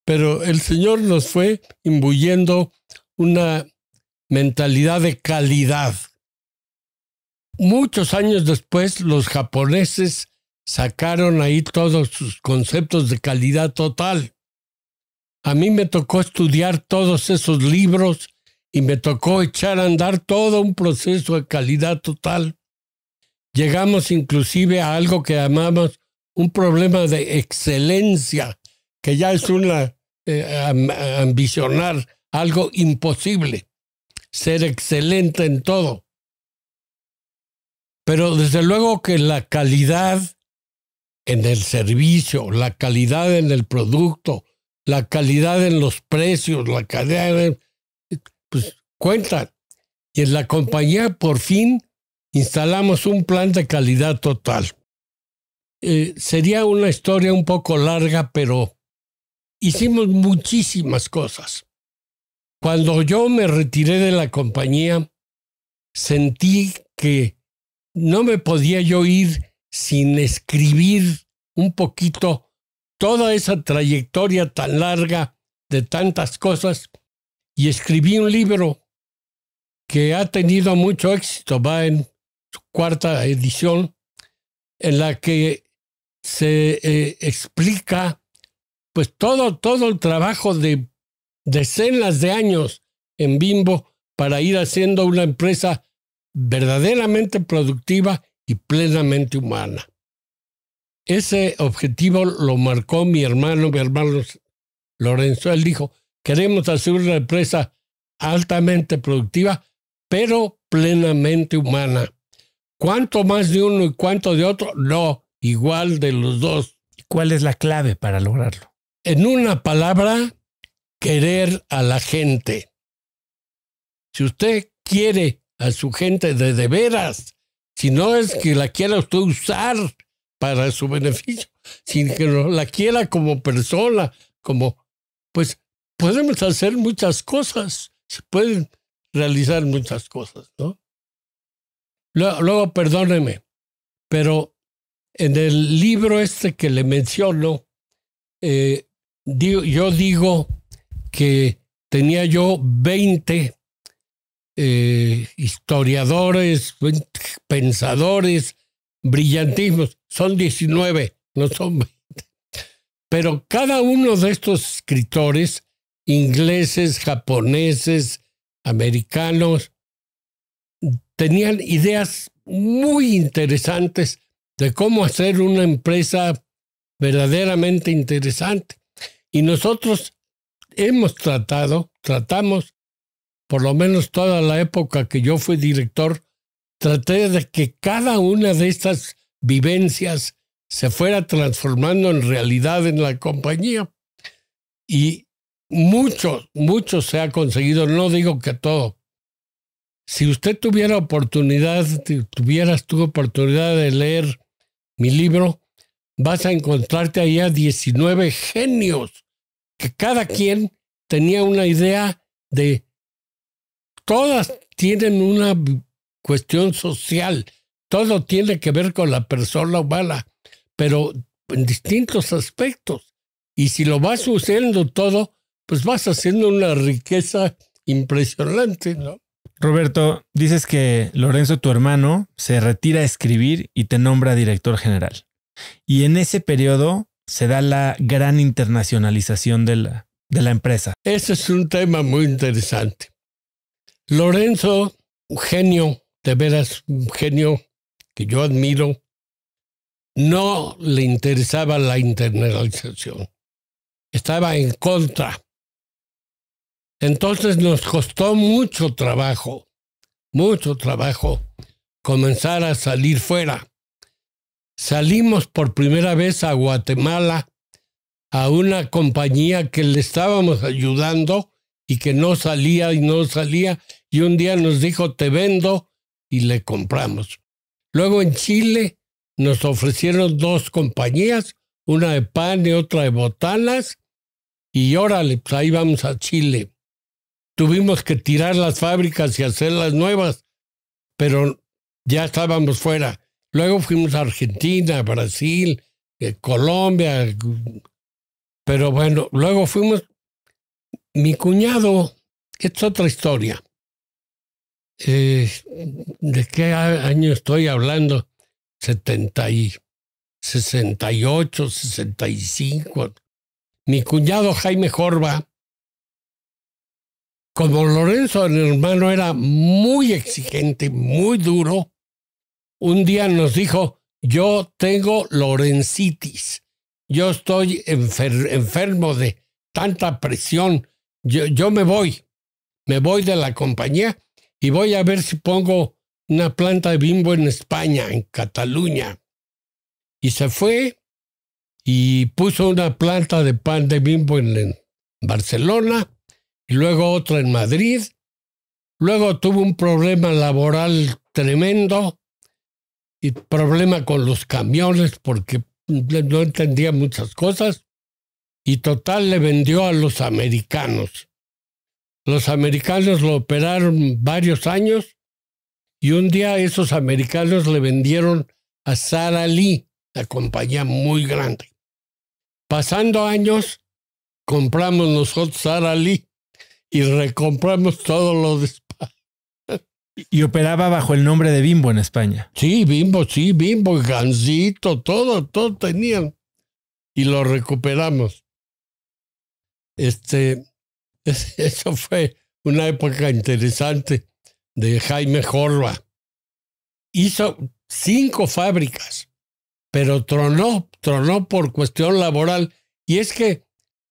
Pero el Señor nos fue imbuyendo una mentalidad de calidad. Muchos años después, los japoneses sacaron ahí todos sus conceptos de calidad total. A mí me tocó estudiar todos esos libros y me tocó echar a andar todo un proceso de calidad total. Llegamos inclusive a algo que llamamos un problema de excelencia, que ya es una eh, ambicionar algo imposible, ser excelente en todo. Pero desde luego que la calidad en el servicio, la calidad en el producto, la calidad en los precios, la calidad, pues cuenta. Y en la compañía por fin instalamos un plan de calidad total. Eh, sería una historia un poco larga, pero hicimos muchísimas cosas. Cuando yo me retiré de la compañía, sentí que no me podía yo ir sin escribir un poquito toda esa trayectoria tan larga de tantas cosas y escribí un libro que ha tenido mucho éxito, va en su cuarta edición, en la que se eh, explica pues todo, todo el trabajo de decenas de años en Bimbo para ir haciendo una empresa verdaderamente productiva y plenamente humana. Ese objetivo lo marcó mi hermano, mi hermano Lorenzo. Él dijo, queremos hacer una empresa altamente productiva, pero plenamente humana. ¿Cuánto más de uno y cuánto de otro? No, igual de los dos. ¿Cuál es la clave para lograrlo? En una palabra, querer a la gente. Si usted quiere a su gente de, de veras, si no es que la quiera usted usar para su beneficio, sin que la quiera como persona, como, pues podemos hacer muchas cosas, se pueden realizar muchas cosas, ¿no? Luego, perdóneme, pero en el libro este que le menciono, eh, yo digo que tenía yo 20 eh, historiadores, 20 pensadores, brillantísimos son 19, no son 20. Pero cada uno de estos escritores, ingleses, japoneses, americanos, tenían ideas muy interesantes de cómo hacer una empresa verdaderamente interesante. Y nosotros hemos tratado, tratamos, por lo menos toda la época que yo fui director, traté de que cada una de estas vivencias se fuera transformando en realidad en la compañía. Y mucho, mucho se ha conseguido, no digo que todo. Si usted tuviera oportunidad, tuvieras tu oportunidad de leer mi libro, vas a encontrarte ahí a 19 genios, que cada quien tenía una idea de, todas tienen una cuestión social, todo tiene que ver con la persona humana, pero en distintos aspectos. Y si lo vas usando todo, pues vas haciendo una riqueza impresionante, ¿no? Roberto, dices que Lorenzo, tu hermano, se retira a escribir y te nombra director general. Y en ese periodo se da la gran internacionalización de la, de la empresa. Ese es un tema muy interesante. Lorenzo, genio, de veras, un genio que yo admiro, no le interesaba la internalización. Estaba en contra. Entonces nos costó mucho trabajo, mucho trabajo comenzar a salir fuera. Salimos por primera vez a Guatemala a una compañía que le estábamos ayudando y que no salía y no salía y un día nos dijo te vendo y le compramos. Luego en Chile nos ofrecieron dos compañías, una de pan y otra de botanas, y órale, pues ahí vamos a Chile. Tuvimos que tirar las fábricas y hacerlas nuevas, pero ya estábamos fuera. Luego fuimos a Argentina, Brasil, eh, Colombia, pero bueno, luego fuimos, mi cuñado, es otra historia. Eh, ¿de qué año estoy hablando? setenta y y 65. Mi cuñado Jaime Jorba, como Lorenzo, el hermano, era muy exigente, muy duro, un día nos dijo, yo tengo lorencitis, yo estoy enfermo de tanta presión, yo me voy, me voy de la compañía y voy a ver si pongo una planta de bimbo en España, en Cataluña. Y se fue y puso una planta de pan de bimbo en, Barcelona y luego otra en Madrid. Luego tuvo un problema laboral tremendo y problema con los camiones porque no entendía muchas cosas. Y total le vendió a los americanos. Los americanos lo operaron varios años y un día esos americanos le vendieron a Sara Lee, la compañía muy grande. Pasando años, compramos nosotros Sara Lee y recompramos todo lo de España. Y operaba bajo el nombre de Bimbo en España. Sí, Bimbo, sí, Bimbo, Gansito, todo, todo tenían. Y lo recuperamos. Este, *laughs* Eso fue una época interesante de Jaime Jorba. Hizo cinco fábricas, pero tronó, tronó por cuestión laboral. Y es que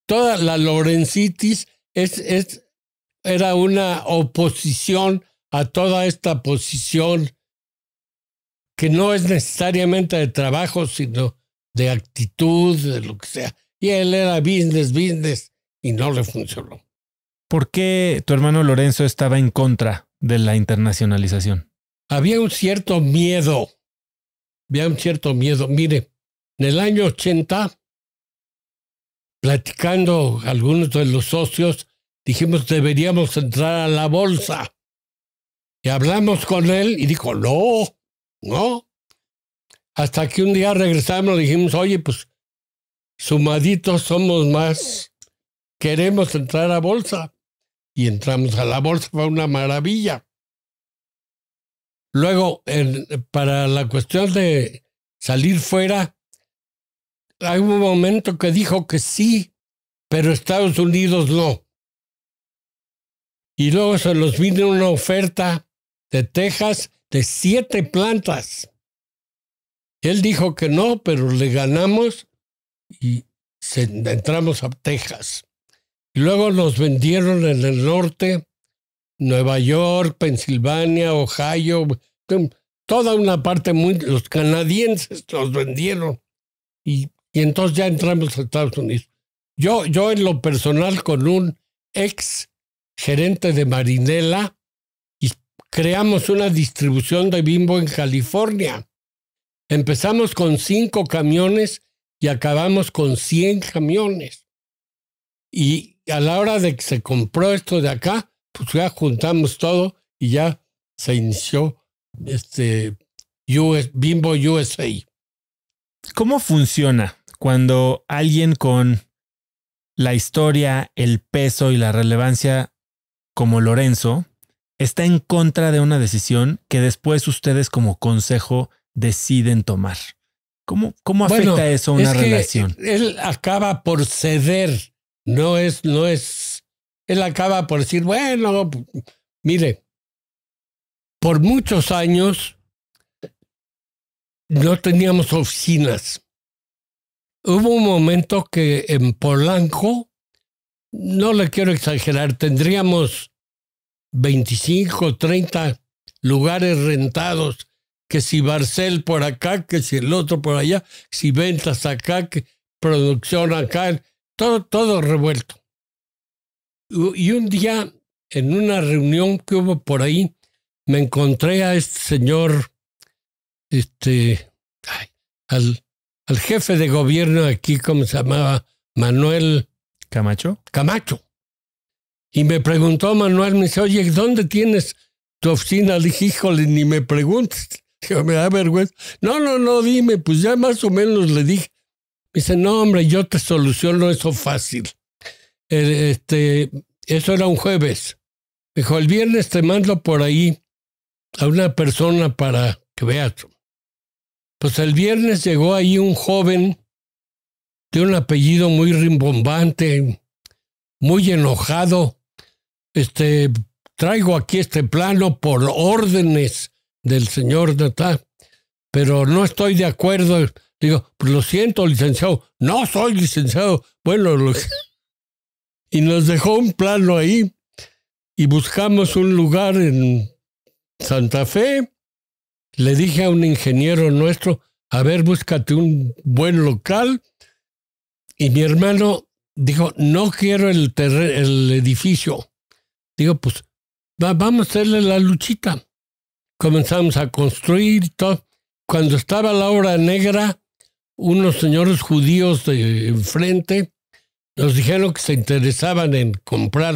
toda la Lorencitis es, es, era una oposición a toda esta posición que no es necesariamente de trabajo, sino de actitud, de lo que sea. Y él era business, business, y no le funcionó. ¿Por qué tu hermano Lorenzo estaba en contra de la internacionalización? Había un cierto miedo. Había un cierto miedo. Mire, en el año 80, platicando algunos de los socios, dijimos deberíamos entrar a la bolsa. Y hablamos con él y dijo, no, no. Hasta que un día regresamos y dijimos, oye, pues sumaditos somos más, queremos entrar a bolsa y entramos a la bolsa, fue una maravilla. Luego, para la cuestión de salir fuera, hay un momento que dijo que sí, pero Estados Unidos no. Y luego se nos vino una oferta de Texas de siete plantas. Él dijo que no, pero le ganamos y entramos a Texas. Luego los vendieron en el norte, Nueva York, Pensilvania, Ohio, em, toda una parte muy... Los canadienses los vendieron y, entonces ya entramos a Estados Unidos. Yo, yo en lo personal con un ex gerente de Marinela y creamos una distribución de bimbo en California. Empezamos con cinco camiones y acabamos con 100 camiones. Y y a la hora de que se compró esto de acá, pues ya juntamos todo y ya se inició este Bimbo USA. ¿Cómo funciona cuando alguien con la historia, el peso y la relevancia como Lorenzo está en contra de una decisión que después ustedes como consejo deciden tomar? ¿Cómo, cómo afecta eso a una relación? Él acaba por ceder no es, no es. Él acaba por decir, bueno, mire, por muchos años no teníamos oficinas. Hubo un momento que en Polanco, no le quiero exagerar, tendríamos 25, 30 lugares rentados, que si Barcel por acá, que si el otro por allá, si ventas acá, que producción acá, todo, todo revuelto. Y un día, en una reunión que hubo por ahí, me encontré a este señor, este, al, jefe de gobierno aquí, como se llamaba? Manuel. Camacho. Camacho. Y me preguntó Manuel, me dice, oye, ¿dónde tienes tu oficina? Le dije, híjole, ni me preguntes. *laughs* me da vergüenza. No, no, no, dime, pues ya más o menos le dije dice, no, hombre, yo te soluciono eso fácil. Este, eso era un jueves. dijo, el viernes te mando por ahí a una persona para que veas. Pues el viernes llegó ahí un joven de un apellido muy rimbombante, muy enojado. Este, traigo aquí este plano por órdenes del señor pero no estoy de acuerdo. Digo, pues lo siento, licenciado. No soy licenciado. Bueno, *laughs* y nos dejó un plano ahí y buscamos un lugar en Santa Fe. Le dije a un ingeniero nuestro, a ver, búscate un buen local. Y mi hermano dijo, no quiero el, edificio. Digo, pues vamos a hacerle la luchita. Comenzamos a construir todo. Cuando estaba la obra negra, unos señores judíos de enfrente nos dijeron que se interesaban en comprar.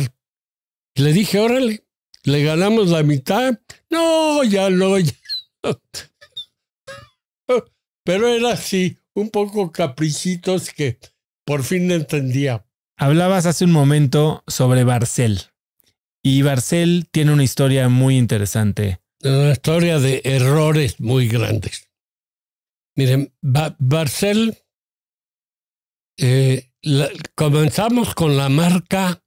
Le dije, órale, le ganamos la mitad. No, ya no, *laughs* Pero era así, un poco caprichitos que por fin entendía. Hablabas hace un momento sobre Barcel. Y Barcel tiene una historia muy interesante. Una historia de errores muy grandes. Miren, Barcel, eh, comenzamos con la marca,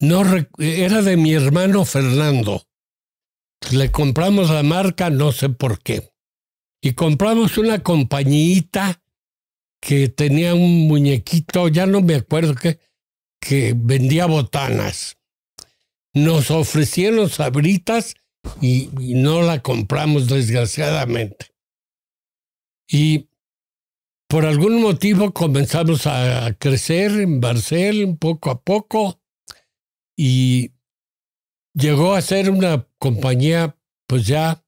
no era de mi hermano Fernando. Le compramos la marca, no sé por qué. Y compramos una compañita que tenía un muñequito, ya no me acuerdo qué, que vendía botanas. Nos ofrecieron sabritas y no la compramos desgraciadamente. Y por algún motivo comenzamos a crecer en Barcel poco a poco y llegó a ser una compañía pues ya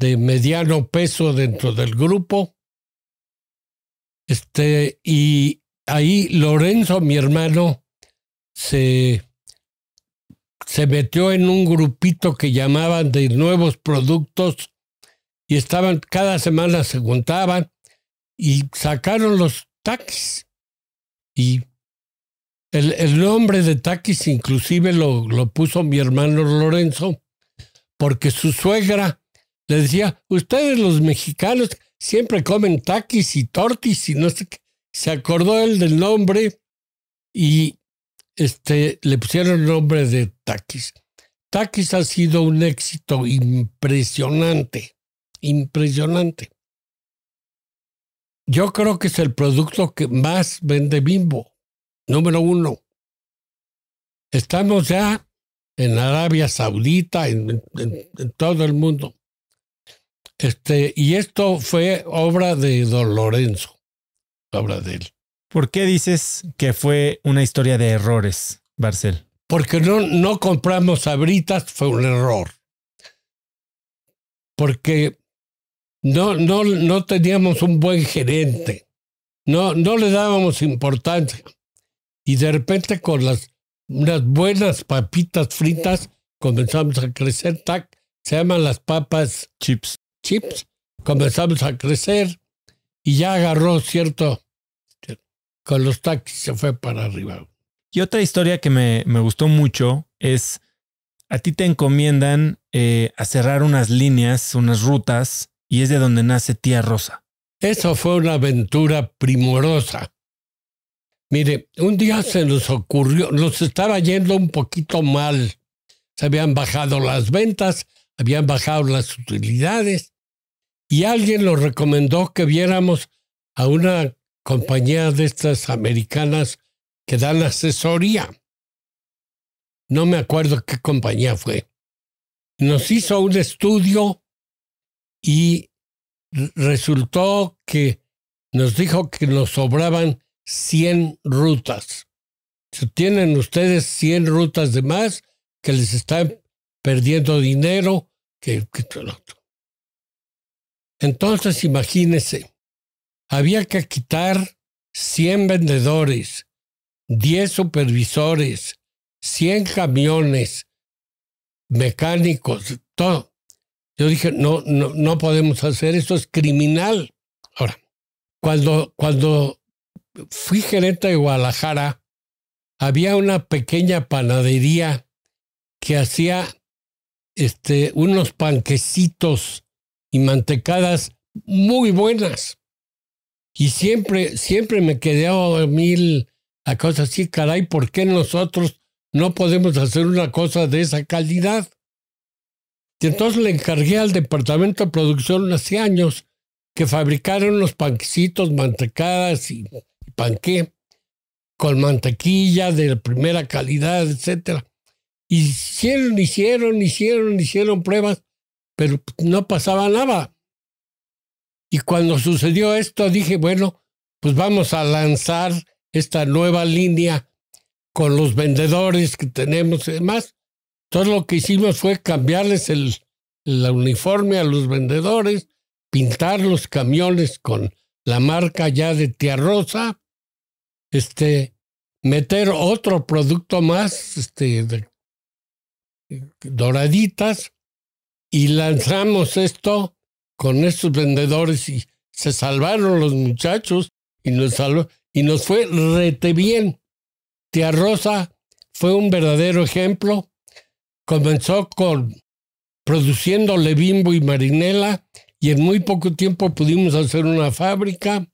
de mediano peso dentro del grupo. Este, y ahí Lorenzo, mi hermano, se, se metió en un grupito que llamaban de nuevos productos y estaban, cada semana se juntaban y sacaron los taquis. Y el, nombre de taquis inclusive lo, lo puso mi hermano Lorenzo, porque su suegra le decía, ustedes los mexicanos siempre comen taquis y tortis y no sé qué. Se acordó él del nombre y este, le pusieron el nombre de taquis. Taquis ha sido un éxito impresionante impresionante. Yo creo que es el producto que más vende Bimbo, número uno. Estamos ya en Arabia Saudita, en, todo el mundo. Este, y esto fue obra de Don Lorenzo, obra de él. ¿Por qué dices que fue una historia de errores, Barcel? Porque no, no compramos abritas, fue un error. Porque no, no, no teníamos un buen gerente, no, no le dábamos importancia. Y de repente con las, unas buenas papitas fritas comenzamos a crecer, tac, se llaman las papas chips. Chips, comenzamos a crecer y ya agarró cierto, con los taxis se fue para arriba. Y otra historia que me, me gustó mucho es, a ti te encomiendan eh, a cerrar unas líneas, unas rutas y es de donde nace Tía Rosa. Eso fue una aventura primorosa. Mire, un día se nos ocurrió, nos estaba yendo un poquito mal. Se habían bajado las ventas, habían bajado las utilidades y alguien nos recomendó que viéramos a una compañía de estas americanas que dan asesoría. No me acuerdo qué compañía fue. Nos hizo un estudio y resultó que nos dijo que nos sobraban 100 rutas. Si tienen ustedes 100 rutas de más, que les están perdiendo dinero, que, que Entonces, imagínense, había que quitar 100 vendedores, 10 supervisores, 100 camiones, mecánicos, todo. Yo dije, no, no, no podemos hacer eso, es criminal. Ahora, cuando, cuando fui gerente de Guadalajara, había una pequeña panadería que hacía este, unos panquecitos y mantecadas muy buenas. Y siempre, siempre me quedé a mil a cosas así, caray, ¿por qué nosotros no podemos hacer una cosa de esa calidad? Y entonces le encargué al departamento de producción hace años que fabricaron los panquecitos, mantecadas y, panqué con mantequilla de primera calidad, etc. Hicieron, hicieron, hicieron, hicieron pruebas, pero no pasaba nada. Y cuando sucedió esto, dije, bueno, pues vamos a lanzar esta nueva línea con los vendedores que tenemos y demás. Entonces lo que hicimos fue cambiarles el, uniforme a los vendedores, pintar los camiones con la marca ya de Tía Rosa, este, meter otro producto más, este, eh, doraditas, y lanzamos esto con estos vendedores y se salvaron los muchachos y nos, y nos fue rete bien. Tía Rosa fue un verdadero ejemplo Comenzó con produciendo bimbo y marinela y en muy poco tiempo pudimos hacer una fábrica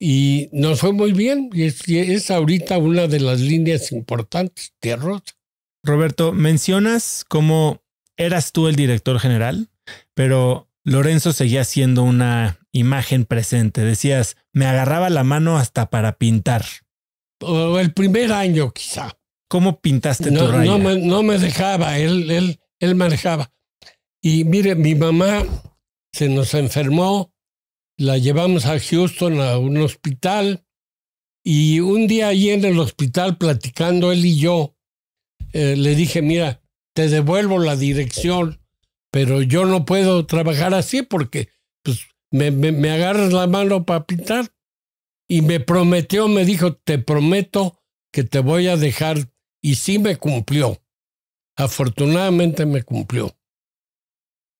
y nos fue muy bien y es, ahorita una de las líneas importantes de arroz. Roberto, mencionas cómo eras tú el director general, pero Lorenzo seguía siendo una imagen presente. Decías, me agarraba la mano hasta para pintar. el primer año quizá. ¿Cómo pintaste no, tu raya? No me, dejaba, él, él, él manejaba. Y mire, mi mamá se nos enfermó, la llevamos a Houston a un hospital y un día allí en el hospital platicando él y yo, eh, le dije, mira, te devuelvo la dirección, pero yo no puedo trabajar así porque pues, me, agarras la mano para pintar. Y me prometió, me dijo, te prometo que te voy a dejar y sí me cumplió. Afortunadamente me cumplió.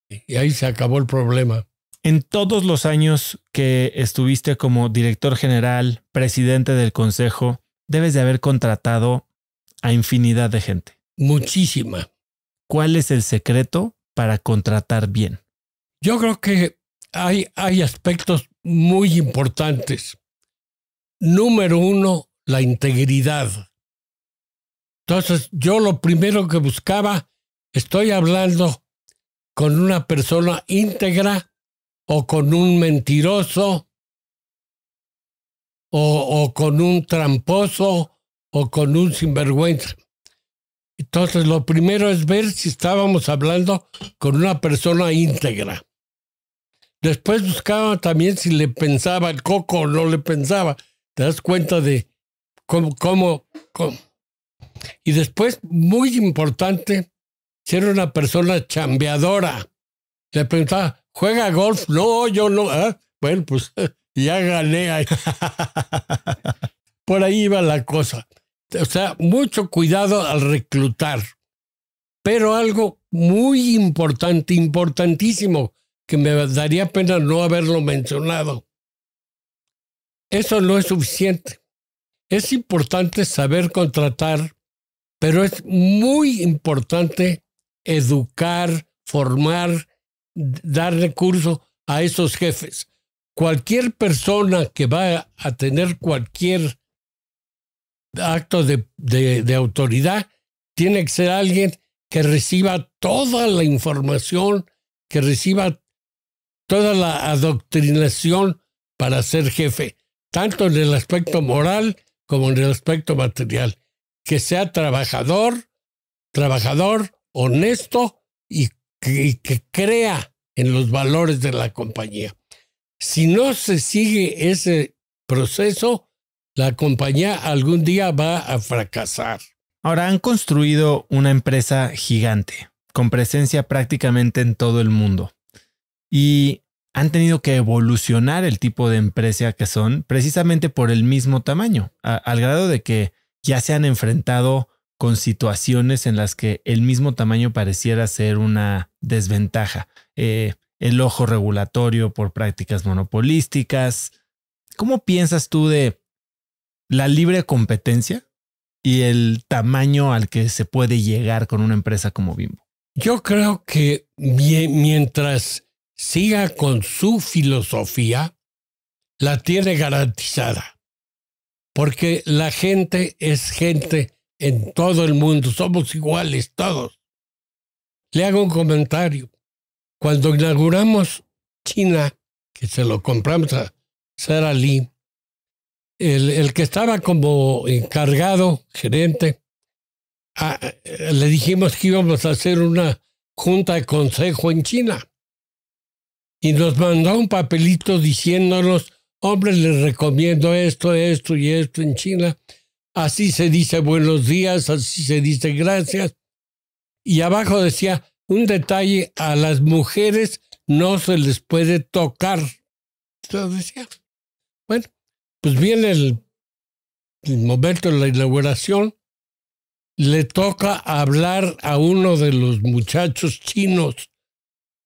Y ahí se acabó el problema. En todos los años que estuviste como director general, presidente del consejo, debes de haber contratado a infinidad de gente. Muchísima. ¿Cuál es el secreto para contratar bien? Yo creo que hay, hay aspectos muy importantes. Número uno, la integridad. Entonces, yo lo primero que buscaba, estoy hablando con una persona íntegra o con un mentiroso o, con un tramposo o con un sinvergüenza. Entonces, lo primero es ver si estábamos hablando con una persona íntegra. Después buscaba también si le pensaba el coco o no le pensaba. Te das cuenta de cómo, cómo y después, muy importante, si era una persona chambeadora. Le preguntaba, ¿juega golf? No, yo no. ¿eh? Bueno, pues *laughs* ya gané. *laughs* Por ahí iba la cosa. O sea, mucho cuidado al reclutar. Pero algo muy importante, importantísimo, que me daría pena no haberlo mencionado. Eso no es suficiente. Es importante saber contratar pero es muy importante educar, formar, dar recurso a esos jefes. Cualquier persona que va a tener cualquier acto de autoridad tiene que ser alguien que reciba toda la información, que reciba toda la adoctrinación para ser jefe, tanto en el aspecto moral como en el aspecto material que sea trabajador, trabajador, honesto y que, crea en los valores de la compañía. Si no se sigue ese proceso, la compañía algún día va a fracasar. Ahora han construido una empresa gigante, con presencia prácticamente en todo el mundo. Y han tenido que evolucionar el tipo de empresa que son precisamente por el mismo tamaño, al grado de que ya se han enfrentado con situaciones en las que el mismo tamaño pareciera ser una desventaja. Eh, el ojo regulatorio por prácticas monopolísticas. ¿Cómo piensas tú de la libre competencia y el tamaño al que se puede llegar con una empresa como Bimbo? Yo creo que mientras siga con su filosofía, la tiene garantizada porque la gente es gente en todo el mundo, somos iguales todos. Le hago un comentario. Cuando inauguramos China, que se lo compramos a Sara Lee, el, que estaba como encargado, gerente, le dijimos que íbamos a hacer una junta de consejo en China. Y nos mandó un papelito diciéndonos Hombre, les recomiendo esto, esto y esto en China. Así se dice buenos días, así se dice gracias. Y abajo decía, un detalle, a las mujeres no se les puede tocar. Entonces decía, bueno, pues viene el, el momento de la inauguración, le toca hablar a uno de los muchachos chinos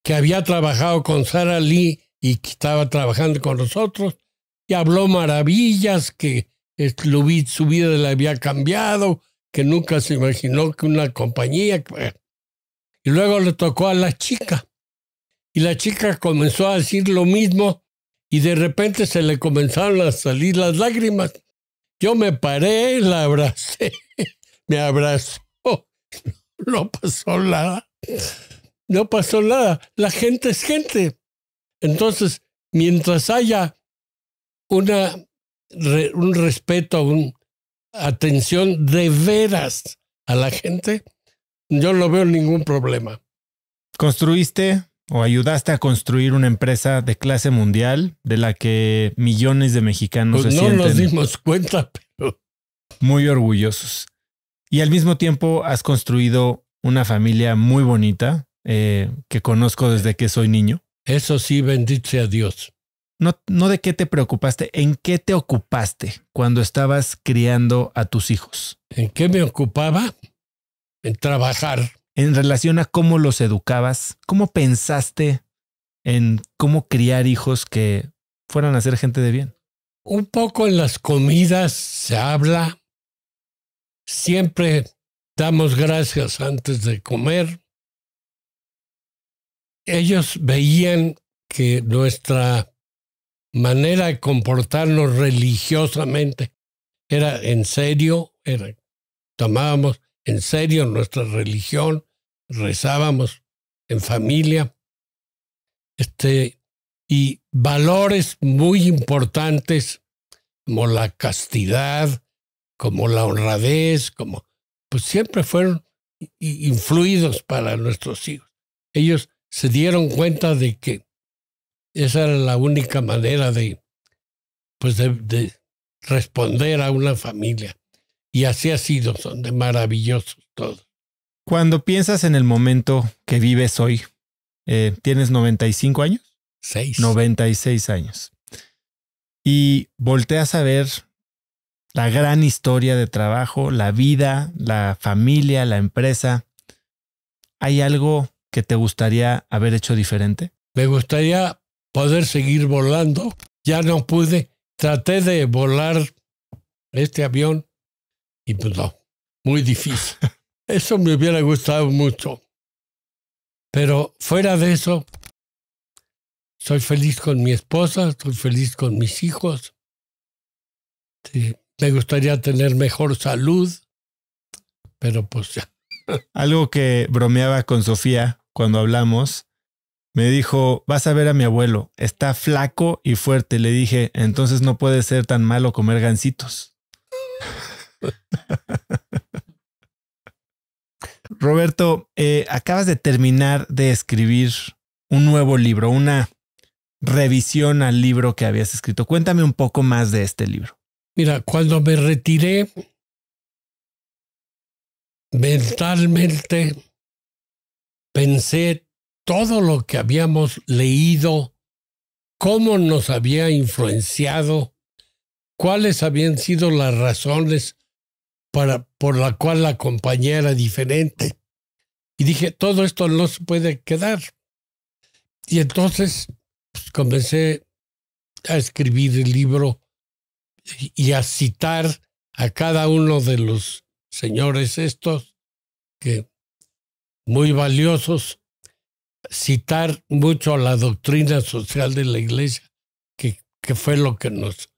que había trabajado con Sara Lee y que estaba trabajando con nosotros, y habló maravillas, que este, su vida le había cambiado, que nunca se imaginó que una compañía. Y luego le tocó a la chica. Y la chica comenzó a decir lo mismo y de repente se le comenzaron a salir las lágrimas. Yo me paré, la abracé, *laughs* me abrazó. *laughs* No pasó nada. No pasó nada. La gente es gente. Entonces, mientras haya un respeto, una atención de veras a la gente, yo no veo ningún problema. ¿Construiste o ayudaste a construir una empresa de clase mundial de la que millones de mexicanos pues se sienten no nos dimos cuenta, pero... muy orgullosos. Y al mismo tiempo has construido una familia muy bonita eh, que conozco desde que soy niño. Eso sí, bendice a Dios no, de qué te preocupaste, en qué te ocupaste cuando estabas criando a tus hijos. ¿En qué me ocupaba? En trabajar. En relación a cómo los educabas, cómo pensaste en cómo criar hijos que fueran a ser gente de bien. Un poco en las comidas se habla. Siempre damos gracias antes de comer. Ellos veían que nuestra manera de comportarnos religiosamente era en serio, tomábamos en serio nuestra religión, rezábamos en familia, este, y valores muy importantes como la castidad, como la honradez, como pues siempre fueron influidos para nuestros hijos. Ellos se dieron cuenta de que esa era la única manera de, pues de, responder a una familia. Y así ha sido, son de maravillosos todos. Cuando piensas en el momento que vives hoy, eh, ¿tienes 95 años? Seis. 96 años. Y volteas a ver la gran historia de trabajo, la vida, la familia, la empresa. ¿Hay algo que te gustaría haber hecho diferente? Me gustaría poder seguir volando. Ya no pude. Traté de volar este avión y pues no, muy difícil. *laughs* Eso me hubiera gustado mucho. Pero fuera de eso, soy feliz con mi esposa, soy feliz con mis hijos. me gustaría tener mejor salud, pero pues ya. Algo que bromeaba con Sofía cuando hablamos me dijo, vas a ver a mi abuelo, está flaco y fuerte. Le dije, entonces no puede ser tan malo comer gancitos. *laughs* Roberto, eh, acabas de terminar de escribir un nuevo libro, una revisión al libro que habías escrito. Cuéntame un poco más de este libro. Mira, cuando me retiré mentalmente, pensé todo lo que habíamos leído, cómo nos había influenciado, cuáles habían sido las razones para, por la cual la compañía era diferente. Y dije, todo esto no se puede quedar. Y entonces pues, comencé a escribir el libro y a citar a cada uno de los señores estos, que muy valiosos, citar mucho la doctrina social de la iglesia, que, fue lo que nos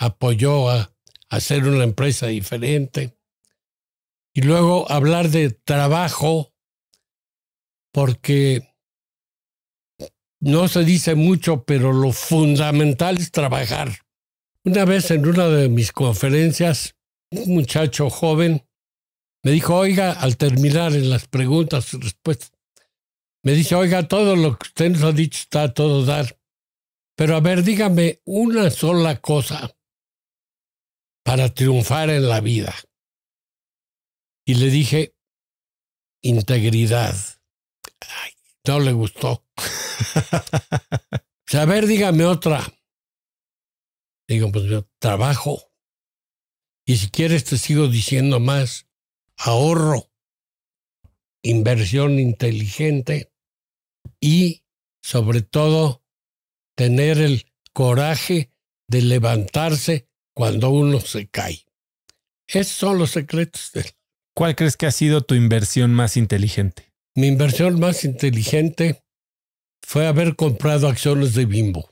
apoyó a, a hacer una empresa diferente. Y luego hablar de trabajo, porque no se dice mucho, pero lo fundamental es trabajar. Una vez en una de mis conferencias, un muchacho joven me dijo, oiga, al terminar en las preguntas y respuestas, me dice, oiga, todo lo que usted nos ha dicho está a todo dar. Pero a ver, dígame una sola cosa para triunfar en la vida. Y le dije, integridad. Ay, no le gustó. *laughs* a ver, dígame otra. Digo, pues yo trabajo. Y si quieres te sigo diciendo más, ahorro, inversión inteligente, y sobre todo tener el coraje de levantarse cuando uno se cae. Esos son los secretos. De... ¿Cuál crees que ha sido tu inversión más inteligente? Mi inversión más inteligente fue haber comprado acciones de Bimbo.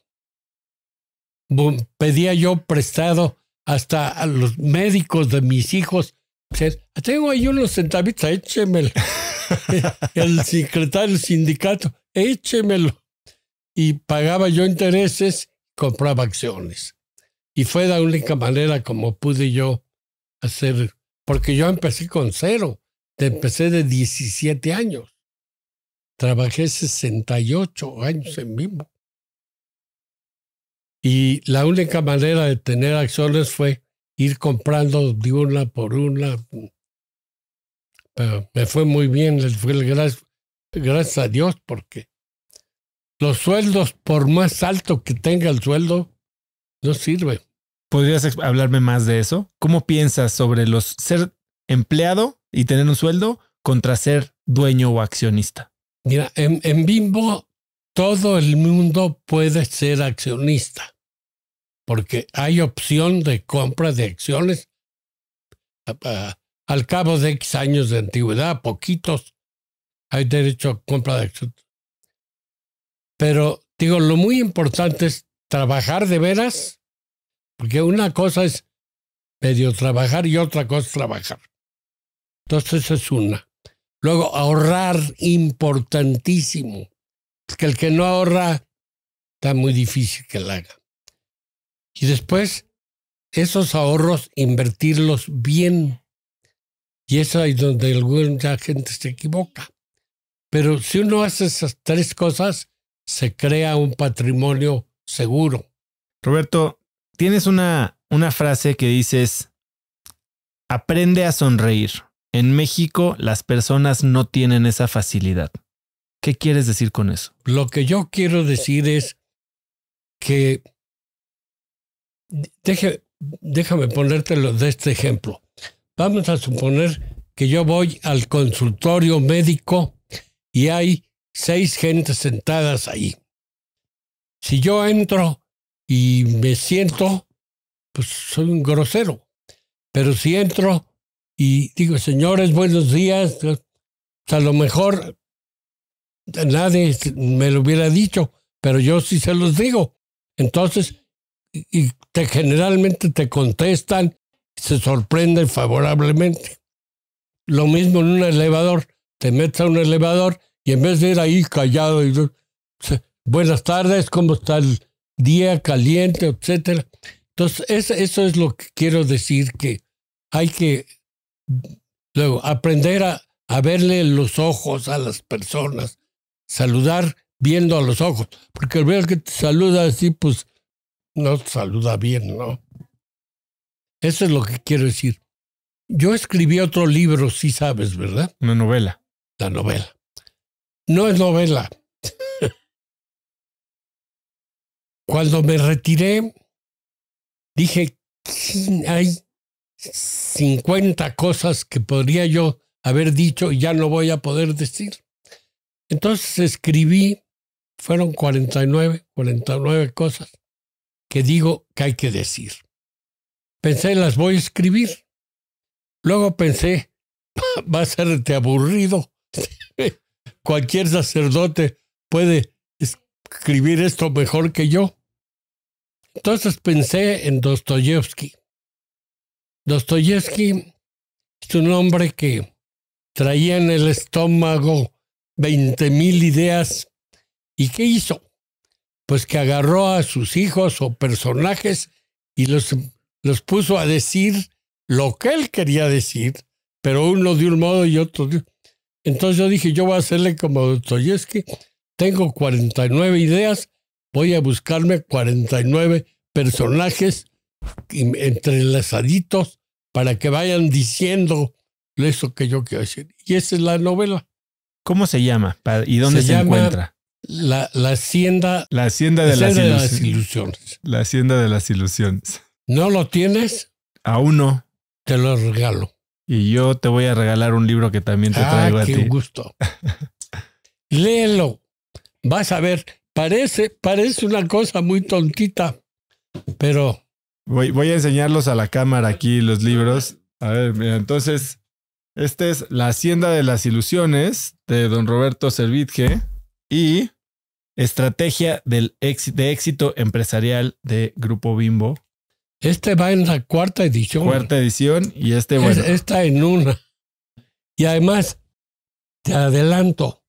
Pedía yo prestado hasta a los médicos de mis hijos. Tengo ahí unos centavitos, écheme *laughs* El secretario del sindicato échemelo. Y pagaba yo intereses, compraba acciones. Y fue la única manera como pude yo hacer, porque yo empecé con cero, empecé de 17 años. Trabajé 68 años en mismo Y la única manera de tener acciones fue ir comprando de una por una. Pero me fue muy bien, les fue el gracias gracias a Dios, porque los sueldos, por más alto que tenga el sueldo, no sirve. ¿Podrías hablarme más de eso? ¿Cómo piensas sobre los ser empleado y tener un sueldo contra ser dueño o accionista? Mira, en, Bimbo todo el mundo puede ser accionista, porque hay opción de compra de acciones al cabo de X años de antigüedad, poquitos hay derecho a compra de acciones. Pero digo, lo muy importante es trabajar de veras, porque una cosa es medio trabajar y otra cosa es trabajar. Entonces es una. Luego, ahorrar, importantísimo. Es que el que no ahorra, está muy difícil que lo haga. Y después, esos ahorros, invertirlos bien. Y eso es donde alguna gente se equivoca. Pero si uno hace esas tres cosas, se crea un patrimonio seguro. Roberto, tienes una, una frase que dices, aprende a sonreír. En México las personas no tienen esa facilidad. ¿Qué quieres decir con eso? Lo que yo quiero decir es que déjame ponértelo de este ejemplo. Vamos a suponer que yo voy al consultorio médico y hay seis gentes sentadas ahí. Si yo entro y me siento, pues soy un grosero. Pero si entro y digo, señores, buenos días, a lo mejor nadie me lo hubiera dicho, pero yo sí se los digo. Entonces, y te, generalmente te contestan, se sorprenden favorablemente. Lo mismo en un elevador te metes a un elevador y en vez de ir ahí callado y buenas tardes, ¿cómo está el día caliente, etcétera? Entonces, eso es lo que quiero decir, que hay que luego aprender a, verle los ojos a las personas, saludar viendo a los ojos, porque el ver que te saluda así, pues no te saluda bien, ¿no? Eso es lo que quiero decir. Yo escribí otro libro, sí sabes, ¿verdad? Una novela la novela. No es novela. *laughs* Cuando me retiré, dije, hay 50 cosas que podría yo haber dicho y ya no voy a poder decir. Entonces escribí, fueron 49, 49 cosas que digo que hay que decir. Pensé, las voy a escribir. Luego pensé, *laughs* va a ser aburrido *laughs* Cualquier sacerdote puede escribir esto mejor que yo. Entonces pensé en Dostoyevsky. Dostoyevsky es un hombre que traía en el estómago veinte mil ideas. ¿Y qué hizo? Pues que agarró a sus hijos o personajes y los, los puso a decir lo que él quería decir, pero uno de un modo y otro de otro entonces yo dije, yo voy a hacerle como Dostoyevsky, tengo 49 ideas, voy a buscarme 49 personajes entrelazaditos para que vayan diciendo eso que yo quiero decir. Y esa es la novela. ¿Cómo se llama? ¿Y dónde se, encuentra? La, la, hacienda. La hacienda, de, las ilusiones. La hacienda de las ilusiones. ¿No lo tienes? Aún no. Te lo regalo. Y yo te voy a regalar un libro que también te ah, traigo a qué gusto. *laughs* Léelo. Vas a ver, parece, parece una cosa muy tontita, pero. Voy, voy a enseñarlos a la cámara aquí los libros. A ver, mira, entonces, este es La Hacienda de las Ilusiones de don Roberto Servitje y Estrategia del de éxito empresarial de Grupo Bimbo este va en la cuarta edición. Cuarta edición y este, bueno. está en una. Y además, te adelanto,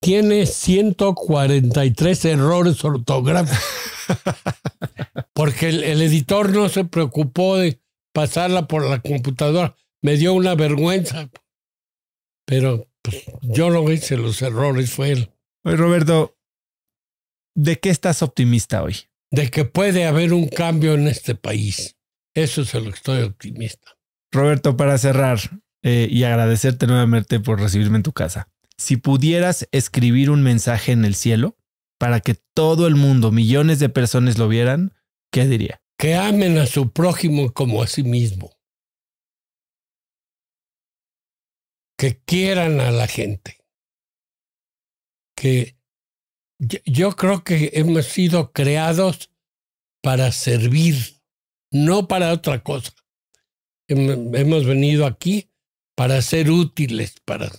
tiene 143 errores ortográficos. *laughs* Porque el, editor no se preocupó de pasarla por la computadora. Me dio una vergüenza. Pero pues, yo no hice los errores, fue él. Oye, Roberto, ¿de qué estás optimista hoy? de que puede haber un cambio en este país. Eso es lo que estoy optimista. Roberto, para cerrar eh, y agradecerte nuevamente por recibirme en tu casa. Si pudieras escribir un mensaje en el cielo para que todo el mundo, millones de personas lo vieran, ¿qué diría? Que amen a su prójimo como a sí mismo. Que quieran a la gente. Que yo creo que hemos sido creados para servir, no para otra cosa. Hemos venido aquí para ser útiles, para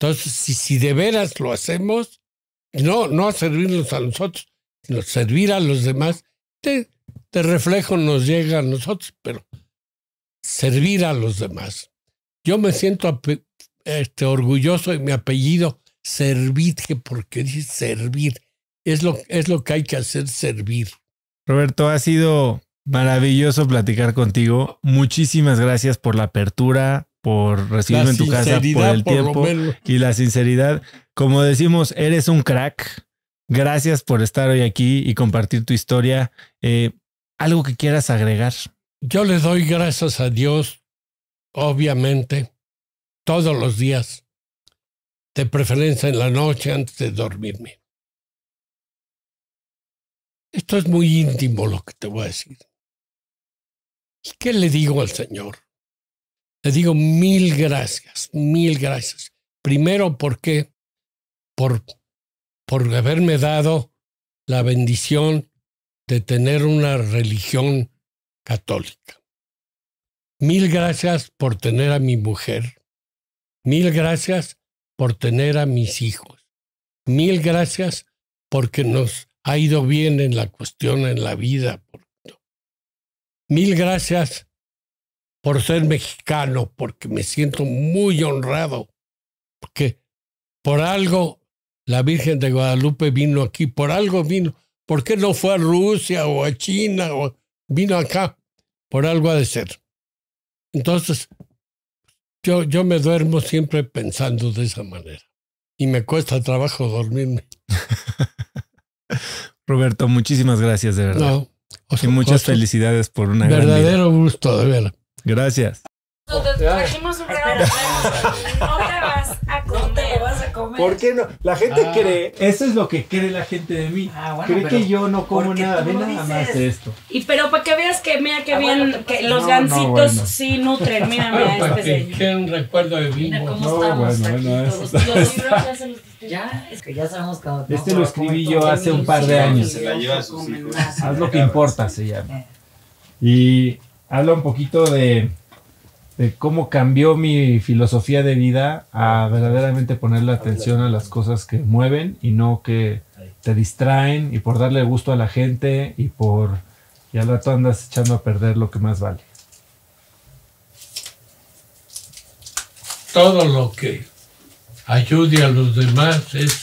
Entonces, si, si de veras lo hacemos, no, no a servirnos a nosotros, sino servir a los demás, Te reflejo nos llega a nosotros, pero servir a los demás. Yo me siento este, orgulloso de mi apellido, Servid, que porque dice servir, es lo, eh. es lo que hay que hacer, servir. Roberto, ha sido maravilloso platicar contigo. Muchísimas gracias por la apertura, por recibirme en tu casa, por el tiempo y la sinceridad. Como decimos, eres un crack. Gracias por estar hoy aquí y compartir tu historia. Eh, ¿Algo que quieras agregar? Yo le doy gracias a Dios, obviamente, todos los días de preferencia en la noche antes de dormirme. Esto es muy íntimo lo que te voy a decir. ¿Y qué le digo al Señor? Le digo mil gracias, mil gracias. Primero porque por, por haberme dado la bendición de tener una religión católica. Mil gracias por tener a mi mujer. Mil gracias por tener a mis hijos. Mil gracias porque nos ha ido bien en la cuestión, en la vida. Mil gracias por ser mexicano, porque me siento muy honrado, porque por algo la Virgen de Guadalupe vino aquí, por algo vino. ¿Por qué no fue a Rusia o a China o vino acá? Por algo ha de ser. Entonces, yo, yo me duermo siempre pensando de esa manera y me cuesta trabajo dormirme. *laughs* Roberto, muchísimas gracias de verdad. y muchas felicidades por una verdadero gusto de verdad. Gracias. vas a ¿Por qué no? La gente ah. cree, eso es lo que cree la gente de mí. Ah, cree que yo no como nada, ve nada más de esto. Y pero para que veas que mira ah, que bien, que pues los gancitos gansitos sí nutren, mira, mira *laughs* este señor. un recuerdo de mí. cómo no, estamos aquí, todos, los libros ya se los *laughs* ya, es que ya sabemos Este lo escribí yo hace un par de años. Se la lleva a Haz lo que importa, se llama. Y habla un poquito de de cómo cambió mi filosofía de vida a verdaderamente ponerle atención a las cosas que mueven y no que te distraen y por darle gusto a la gente y por y al rato andas echando a perder lo que más vale. Todo lo que ayude a los demás es...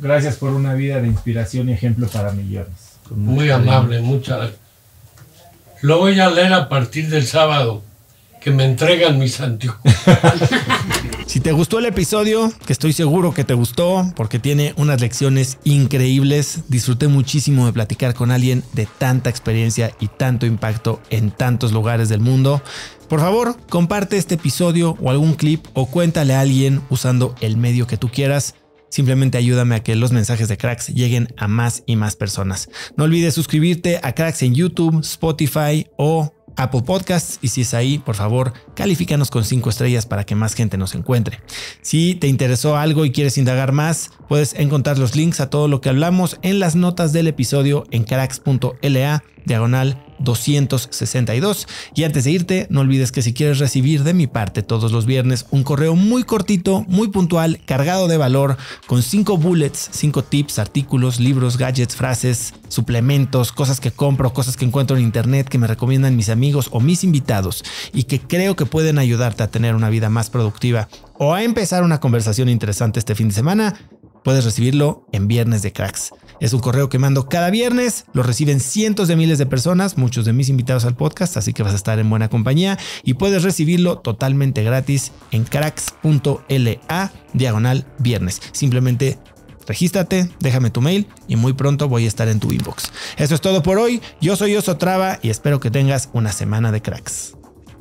Gracias por una vida de inspiración y ejemplo para millones. Muy amable, muchas gracias. Lo voy a leer a partir del sábado que me entregan mi santio. *laughs* si te gustó el episodio, que estoy seguro que te gustó, porque tiene unas lecciones increíbles, disfruté muchísimo de platicar con alguien de tanta experiencia y tanto impacto en tantos lugares del mundo. Por favor, comparte este episodio o algún clip o cuéntale a alguien usando el medio que tú quieras. Simplemente ayúdame a que los mensajes de Cracks lleguen a más y más personas. No olvides suscribirte a Cracks en YouTube, Spotify o Apple Podcasts y si es ahí, por favor, califícanos con cinco estrellas para que más gente nos encuentre. Si te interesó algo y quieres indagar más, puedes encontrar los links a todo lo que hablamos en las notas del episodio en cracks.la diagonal 262. Y antes de irte, no olvides que si quieres recibir de mi parte todos los viernes un correo muy cortito, muy puntual, cargado de valor, con 5 bullets, 5 tips, artículos, libros, gadgets, frases, suplementos, cosas que compro, cosas que encuentro en internet que me recomiendan mis amigos o mis invitados y que creo que pueden ayudarte a tener una vida más productiva o a empezar una conversación interesante este fin de semana, puedes recibirlo en Viernes de Cracks. Es un correo que mando cada viernes, lo reciben cientos de miles de personas, muchos de mis invitados al podcast, así que vas a estar en buena compañía y puedes recibirlo totalmente gratis en cracks.la diagonal viernes. Simplemente regístrate, déjame tu mail y muy pronto voy a estar en tu inbox. Eso es todo por hoy, yo soy Oso Traba y espero que tengas una semana de cracks.